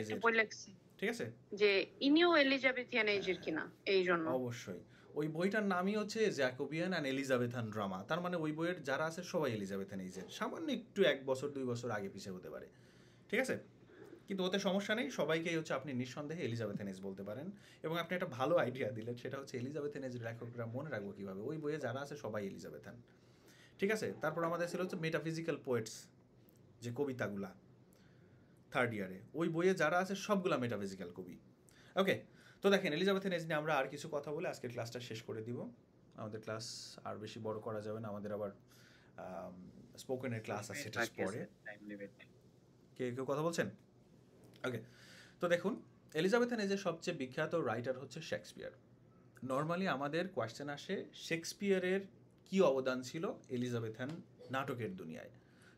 ঠিক আছে যে ইনিও এলিজাবেথিয়ান এজের কিনা এই জন্য অবশ্যই ওই বইটার নামই হচ্ছে জ্যাকোবিয়ান অ্যান্ড এলিজাবেথান ড্রামা তার মানে ওই বইয়ের যারা আছে সবাই এলিজাবেথান এইজের সামান্য একটু এক বছর দুই বছর আগে পিছিয়ে হতে পারে ঠিক আছে কিন্তু ওতে সমস্যা নেই সবাইকেই হচ্ছে আপনি নিঃসন্দেহে এলিজাবেথেনেজ বলতে পারেন এবং আপনি একটা ভালো আইডিয়া দিলেন সেটা হচ্ছে এলিজাবেথেনেজ লেখকরা মনে রাখবো কীভাবে ওই বইয়ে যারা আছে সবাই এলিজাবেথান ঠিক আছে তারপর আমাদের ছিল হচ্ছে মেটাফিজিক্যাল পোয়েটস যে কবিতাগুলা থার্ড ইয়ারে ওই বইয়ে যারা আছে সবগুলা মেটাফিজিক্যাল কবি ওকে তো দেখেন এলিজাবেথেন নেজ নিয়ে আমরা আর কিছু কথা বলে আজকের ক্লাসটা শেষ করে দিব আমাদের ক্লাস আর বেশি বড় করা যাবে না আমাদের আবার স্পোকেনের ক্লাস আছে সেটা পরে কে কেউ কথা বলছেন ওকে তো দেখুন এলিজাবেথ নেজের সবচেয়ে বিখ্যাত রাইটার হচ্ছে শেক্সপিয়ার নর্মালি আমাদের কোয়েশ্চেন আসে শেক্সপিয়ারের কি অবদান ছিল এলিজাবেথান নাটকের দুনিয়ায়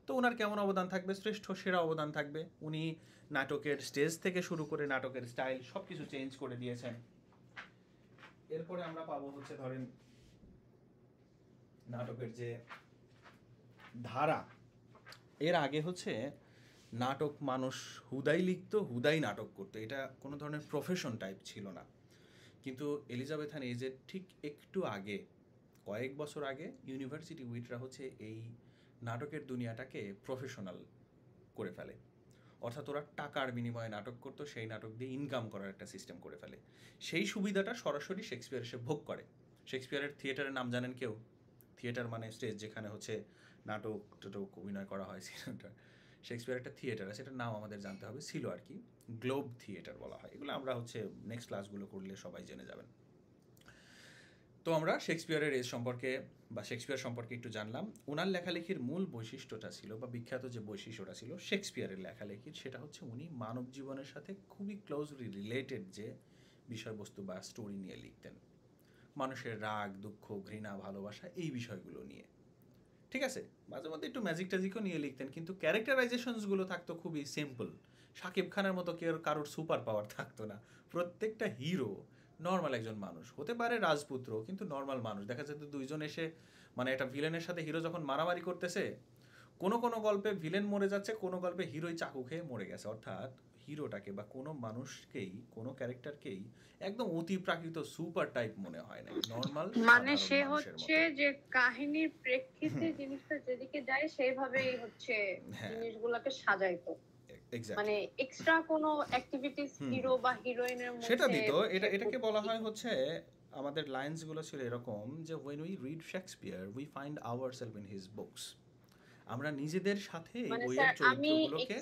তো ওনার কেমন অবদান থাকবে শ্রেষ্ঠ সেরা অবদান থাকবে উনি নাটকের স্টেজ থেকে শুরু করে নাটকের স্টাইল সব কিছু চেঞ্জ করে দিয়েছেন এরপরে আমরা পাবো হচ্ছে ধরেন নাটকের যে ধারা এর আগে হচ্ছে নাটক মানুষ হুদাই লিখতো হুদাই নাটক করতো এটা কোনো ধরনের প্রফেশন টাইপ ছিল না কিন্তু এলিজাবেথান এজের ঠিক একটু আগে কয়েক বছর আগে ইউনিভার্সিটি উইটরা হচ্ছে এই নাটকের দুনিয়াটাকে প্রফেশনাল করে ফেলে অর্থাৎ ওরা টাকার বিনিময়ে নাটক করতো সেই নাটক দিয়ে ইনকাম করার একটা সিস্টেম করে ফেলে সেই সুবিধাটা সরাসরি শেক্সপিয়ার এসে ভোগ করে শেক্সপিয়ারের থিয়েটারের নাম জানেন কেউ থিয়েটার মানে স্টেজ যেখানে হচ্ছে নাটক টাটক অভিনয় করা হয় সিনেমাটা শেক্সপিয়ার একটা থিয়েটার আছে এটার নাম আমাদের জানতে হবে ছিল আর কি গ্লোব থিয়েটার বলা হয় এগুলো আমরা হচ্ছে নেক্সট ক্লাসগুলো করলে সবাই জেনে যাবেন তো আমরা শেক্সপিয়ারের এজ সম্পর্কে বা শেক্সপিয়ার সম্পর্কে একটু জানলাম ওনার লেখালেখির মূল বৈশিষ্ট্যটা ছিল বা বিখ্যাত যে বৈশিষ্ট্যটা ছিল শেক্সপিয়ারের লেখালেখির সেটা হচ্ছে উনি মানব জীবনের সাথে খুবই ক্লোজলি রিলেটেড যে বিষয়বস্তু বা স্টোরি নিয়ে লিখতেন মানুষের রাগ দুঃখ ঘৃণা ভালোবাসা এই বিষয়গুলো নিয়ে ঠিক আছে মাঝে মধ্যে একটু ম্যাজিক ট্যাজিকও নিয়ে লিখতেন কিন্তু ক্যারেক্টারাইজেশনসগুলো থাকতো খুবই সিম্পল সাকিব খানের মতো কেউ কারোর সুপার পাওয়ার থাকতো না প্রত্যেকটা হিরো নর্মাল একজন মানুষ হতে পারে রাজপুত্র কিন্তু নর্মাল মানুষ দেখা যাচ্ছে দুইজন এসে মানে একটা ভিলেনের সাথে হিরো যখন মারামারি করতেছে কোনো কোনো গল্পে ভিলেন মরে যাচ্ছে কোনো গল্পে হিরোই চাকু খেয়ে মরে গেছে অর্থাৎ হিরোটাকে বা কোনো মানুষকেই কোনো ক্যারেক্টারকেই একদম অতি প্রাকৃত সুপার টাইপ মনে হয় না নর্মাল মানে সে হচ্ছে যে কাহিনীর প্রেক্ষিতে হ্যাঁ। জিনিসটা যেদিকে যায় সেইভাবেই হচ্ছে হ্যাঁ। জিনিসগুলোকে সাজাইতো মানে এক্সট্রা কোনো অ্যাক্টিভিটিস হিরো বা হিরোইনের মধ্যে সেটা দিত এটা এটাকে বলা হয় হচ্ছে আমাদের ছিল এরকম যে when we read Shakespeare we find our self in his books আমরা নিজেদের সাথে মানে চরিত্রগুলোকে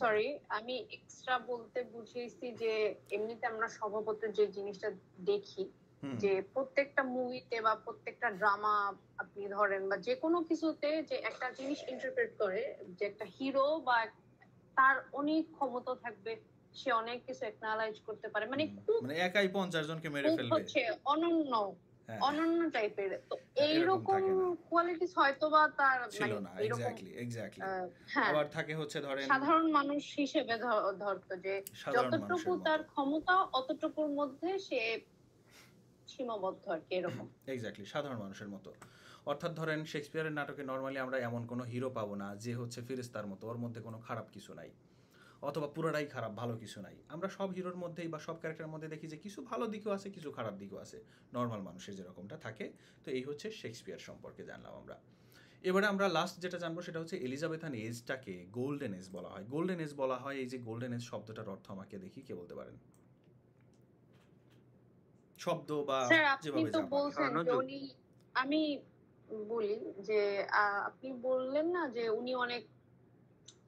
সরি আমি এক্সট্রা বলতে বুঝিয়েছি যে এমনিতে আমরা স্বভাবত যে জিনিসটা দেখি যে প্রত্যেকটা মুভিতে বা প্রত্যেকটা ড্রামা আপনি ধরেন বা যে কোনো কিছুতে যে একটা জিনিস ইন্টারপ্রেট করে যে একটা হিরো বা তার অনেক ক্ষমতা থাকবে সে অনেক কিছু একনালাইজ করতে পারে মানে খুব মানে একাই 50 জনকে মেরে ফেলবে হচ্ছে অনন্য হ্যাঁ। অনন্য টাইপের তো এই রকম কোয়ালিটিস হয়তোবা তার মানে ছিল না এক্স্যাক্টলি এক্স্যাক্টলি আবার থাকে হচ্ছে ধরেন সাধারণ মানুষ হিসেবে ধরতো যে যতটুকু তার ক্ষমতা অতটুকুর মধ্যে সে সীমাবদ্ধ আর কি এরকম এক্স্যাক্টলি সাধারণ মানুষের মতো অর্থাৎ ধরেন শেক্সপিয়ারের নাটকে নর্মালি আমরা এমন কোনো হিরো পাবো না যে হচ্ছে ফিরিস্তার মতো ওর মধ্যে কোনো খারাপ কিছু নাই অথবা পুরোটাই খারাপ ভালো কিছু নাই আমরা সব হিরোর মধ্যেই বা সব ক্যারেক্টারের মধ্যে দেখি যে কিছু ভালো দিকও আছে কিছু খারাপ দিকও আছে নর্মাল মানুষের যেরকমটা থাকে তো এই হচ্ছে শেক্সপিয়ার সম্পর্কে জানলাম আমরা এবারে আমরা লাস্ট যেটা জানবো সেটা হচ্ছে এলিজাবেথান এজটাকে গোল্ডেন এজ বলা হয় গোল্ডেন এজ বলা হয় এই যে গোল্ডেন এজ শব্দটার অর্থ আমাকে দেখি কে বলতে পারেন শব্দ বা যেভাবে হ্যাঁ, আমি বলি যে আপনি বললেন না যে উনি অনেক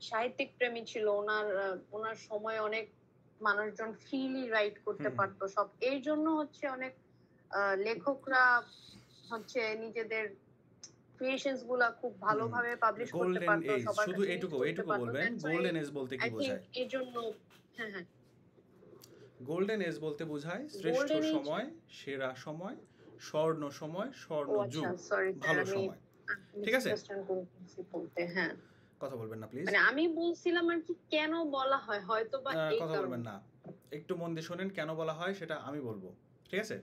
সাহিত্যিক প্রেমী ছিল ওনার ওনার সময় অনেক মানুষজন ফ্রিলি রাইট করতে পারতো সব এই জন্য হচ্ছে অনেক লেখকরা হচ্ছে নিজেদের ক্রিয়েশনস গুলা খুব ভালোভাবে পাবলিশ করতে পারতো সবার শুধু এটুকু এটুকু বলবেন গোল্ডেন এজ বলতে কি বোঝায় এই জন্য হ্যাঁ হ্যাঁ গোল্ডেন এজ বলতে বোঝায় শ্রেষ্ঠ সময় সেরা সময় স্বর্ণ সময় স্বর্ণ যুগ আচ্ছা, ভালো সময় ঠিক আছে হ্যাঁ। কথা বলবেন না প্লিজ মানে আমি বলছিলাম আর কি কেন বলা হয় হয়তো বা কথা বলবেন না একটু মন দিয়ে শোনেন কেন বলা হয় সেটা আমি বলবো ঠিক আছে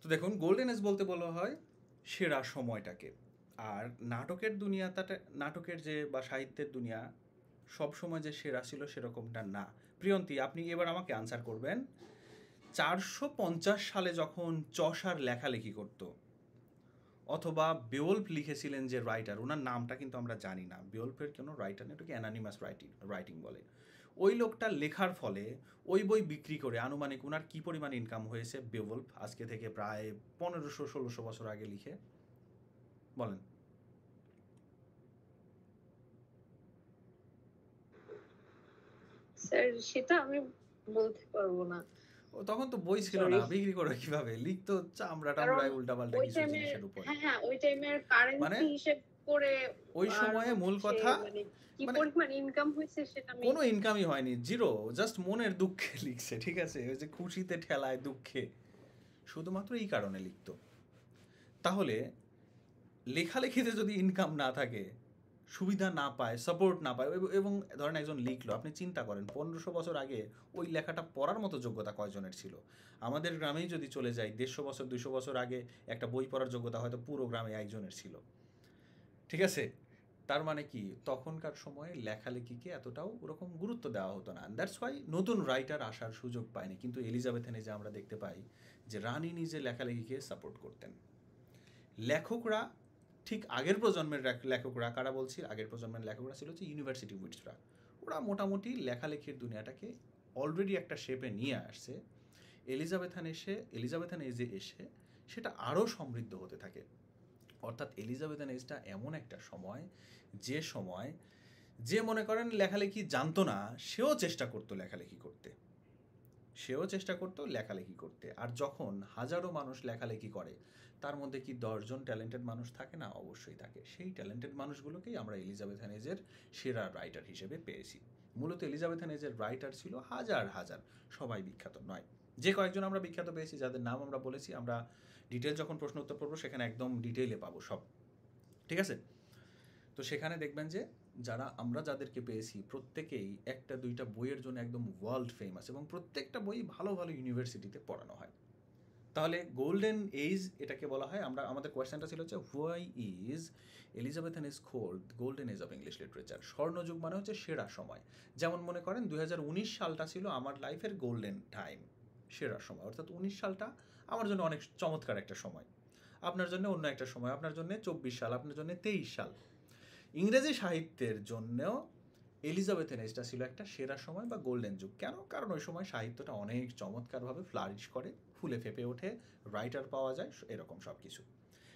তো দেখুন গোল্ডেন এজ বলতে বলা হয় সেরা সময়টাকে আর নাটকের দুনিয়াটা নাটকের যে বা সাহিত্যের দুনিয়া সব সময় যে সেরা ছিল সেরকমটা না প্রিয়ন্তী আপনি এবার আমাকে আনসার করবেন চারশো সালে যখন চষার লেখালেখি করত অথবা বেওলফ লিখেছিলেন যে রাইটার ওনার নামটা কিন্তু আমরা জানি না বেওলফের কোনো রাইটার নেই ওটাকে অ্যানানিমাস রাইটিং রাইটিং বলে ওই লোকটা লেখার ফলে ওই বই বিক্রি করে আনুমানিক ওনার কী পরিমাণ ইনকাম হয়েছে বেওলফ আজকে থেকে প্রায় পনেরোশো ষোলোশো বছর আগে লিখে বলেন স্যার সেটা আমি বলতে পারবো না তখন তো বই ছিল না বিক্রি কিভাবে চামড়া টামড়া কিছু জিনিসের হ্যাঁ, হ্যাঁ ওই টাইমের কারেন্সি মানে হিসেব করে ওই সময়ে মূল কথা মানে ইনকাম মানে হয়েছে সেটা কোনো ইনকামই হয়নি জিরো জাস্ট মনের দুঃখে লিখছে ঠিক আছে ওই যে খুশিতে ঠেলায় দুঃখে শুধুমাত্র এই কারণে লিখতো তাহলে লেখালেখিতে যদি ইনকাম না থাকে সুবিধা না পায় সাপোর্ট না পায় এবং ধরেন একজন লিখলো আপনি চিন্তা করেন পনেরোশো বছর আগে ওই লেখাটা পড়ার মতো যোগ্যতা কয়জনের ছিল আমাদের গ্রামেই যদি চলে যাই দেড়শো বছর দুশো বছর আগে একটা বই পড়ার যোগ্যতা হয়তো পুরো গ্রামে একজনের ছিল ঠিক আছে তার মানে কি তখনকার সময়ে লেখালেখিকে এতটাও ওরকম গুরুত্ব দেওয়া হতো না দ্যাটস ওয়াই নতুন রাইটার আসার সুযোগ পায়নি কিন্তু এলিজাবেথেনে যে আমরা দেখতে পাই যে রানী নিজে লেখালেখিকে সাপোর্ট করতেন লেখকরা ঠিক আগের প্রজন্মের লেখকরা কারা বলছি আগের প্রজন্মের লেখকরা ছিল হচ্ছে ইউনিভার্সিটি উইটসরা ওরা মোটামুটি লেখালেখির দুনিয়াটাকে অলরেডি একটা শেপে নিয়ে আসছে এলিজাবেথান এসে এলিজাবেথান এজে এসে সেটা আরও সমৃদ্ধ হতে থাকে অর্থাৎ এলিজাবেথান এজটা এমন একটা সময় যে সময় যে মনে করেন লেখালেখি জানতো না সেও চেষ্টা করতো লেখালেখি করতে সেও চেষ্টা করতো লেখালেখি করতে আর যখন হাজারো মানুষ লেখালেখি করে তার মধ্যে কি দশজন ট্যালেন্টেড মানুষ থাকে না অবশ্যই থাকে সেই ট্যালেন্টেড মানুষগুলোকেই আমরা এলিজাবেথ হ্যানেজের সেরা রাইটার হিসেবে পেয়েছি মূলত এলিজাবেথ হ্যানেজের রাইটার ছিল হাজার হাজার সবাই বিখ্যাত নয় যে কয়েকজন আমরা বিখ্যাত পেয়েছি যাদের নাম আমরা বলেছি আমরা ডিটেল যখন প্রশ্ন উত্তর করবো সেখানে একদম ডিটেইলে পাবো সব ঠিক আছে তো সেখানে দেখবেন যে যারা আমরা যাদেরকে পেয়েছি প্রত্যেকেই একটা দুইটা বইয়ের জন্য একদম ওয়ার্ল্ড ফেমাস এবং প্রত্যেকটা বই ভালো ভালো ইউনিভার্সিটিতে পড়ানো হয় তাহলে গোল্ডেন এজ এটাকে বলা হয় আমরা আমাদের কোয়েশ্চেনটা ছিল হচ্ছে why is Elizabeth is called golden age of English literature স্বর্ণযুগ মানে হচ্ছে সেরা সময় যেমন মনে করেন দু সালটা ছিল আমার লাইফের গোল্ডেন টাইম সেরা সময় অর্থাৎ উনিশ সালটা আমার জন্য অনেক চমৎকার একটা সময় আপনার জন্য অন্য একটা সময় আপনার জন্য চব্বিশ সাল আপনার জন্য তেইশ সাল ইংরেজি সাহিত্যের জন্যও এলিজাবেথ এজটা ছিল একটা সেরা সময় বা গোল্ডেন যুগ কেন কারণ ওই সময় সাহিত্যটা অনেক চমৎকারভাবে ফ্লারিশ করে ফুলে ফেঁপে ওঠে রাইটার পাওয়া যায় এরকম সব কিছু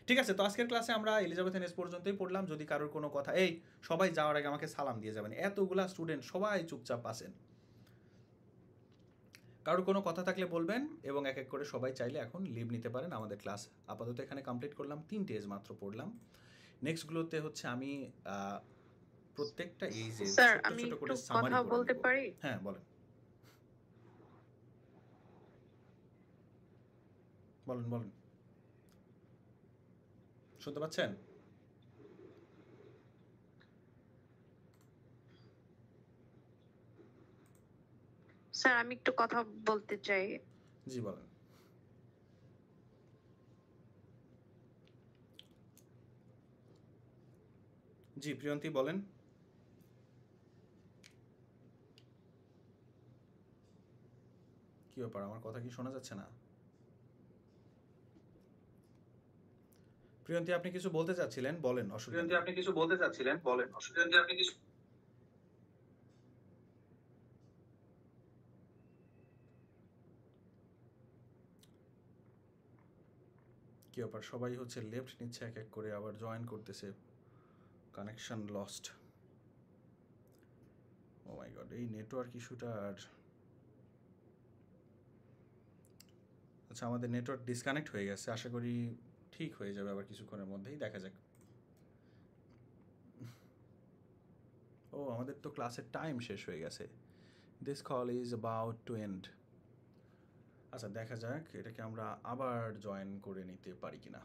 ঠিক আছে তো আজকের ক্লাসে আমরা এলিজাবেথ এনএস পর্যন্তই পড়লাম যদি কারোর কোনো কথা এই সবাই যাওয়ার আগে আমাকে সালাম দিয়ে যাবেন এতগুলা স্টুডেন্ট সবাই চুপচাপ আসেন কারোর কোনো কথা থাকলে বলবেন এবং এক এক করে সবাই চাইলে এখন লিভ নিতে পারেন আমাদের ক্লাস আপাতত এখানে কমপ্লিট করলাম তিনটে এজ মাত্র পড়লাম নেক্সটগুলোতে হচ্ছে আমি প্রত্যেকটা এই যে ছোট ছোট করে সামারি বলতে পারি হ্যাঁ বলেন বলুন বলুন শুনতে পাচ্ছেন স্যার আমি একটু কথা বলতে চাই জি বলেন জি প্রিয়ন্তী বলেন কি ব্যাপার আমার কথা কি শোনা যাচ্ছে না প্রিয়ন্তী আপনি কিছু বলতে চাচ্ছিলেন বলেন অসুখ প্রিয়ন্তী আপনি কিছু বলতে চাচ্ছিলেন বলেন অসুখ অসুবিধা আপনি কিছু কি ব্যাপার সবাই হচ্ছে লেফট নিচ্ছে এক এক করে আবার জয়েন করতেছে connection lost oh my god এই নেটওয়ার্ক ইস্যুটা আর আচ্ছা আমাদের নেটওয়ার্ক ডিসকানেক্ট হয়ে গেছে আশা করি ঠিক হয়ে যাবে আবার কিছুক্ষণের মধ্যেই দেখা যাক ও আমাদের তো ক্লাসের টাইম শেষ হয়ে গেছে this call is about to end আচ্ছা দেখা যাক এটাকে আমরা আবার জয়েন করে নিতে পারি কিনা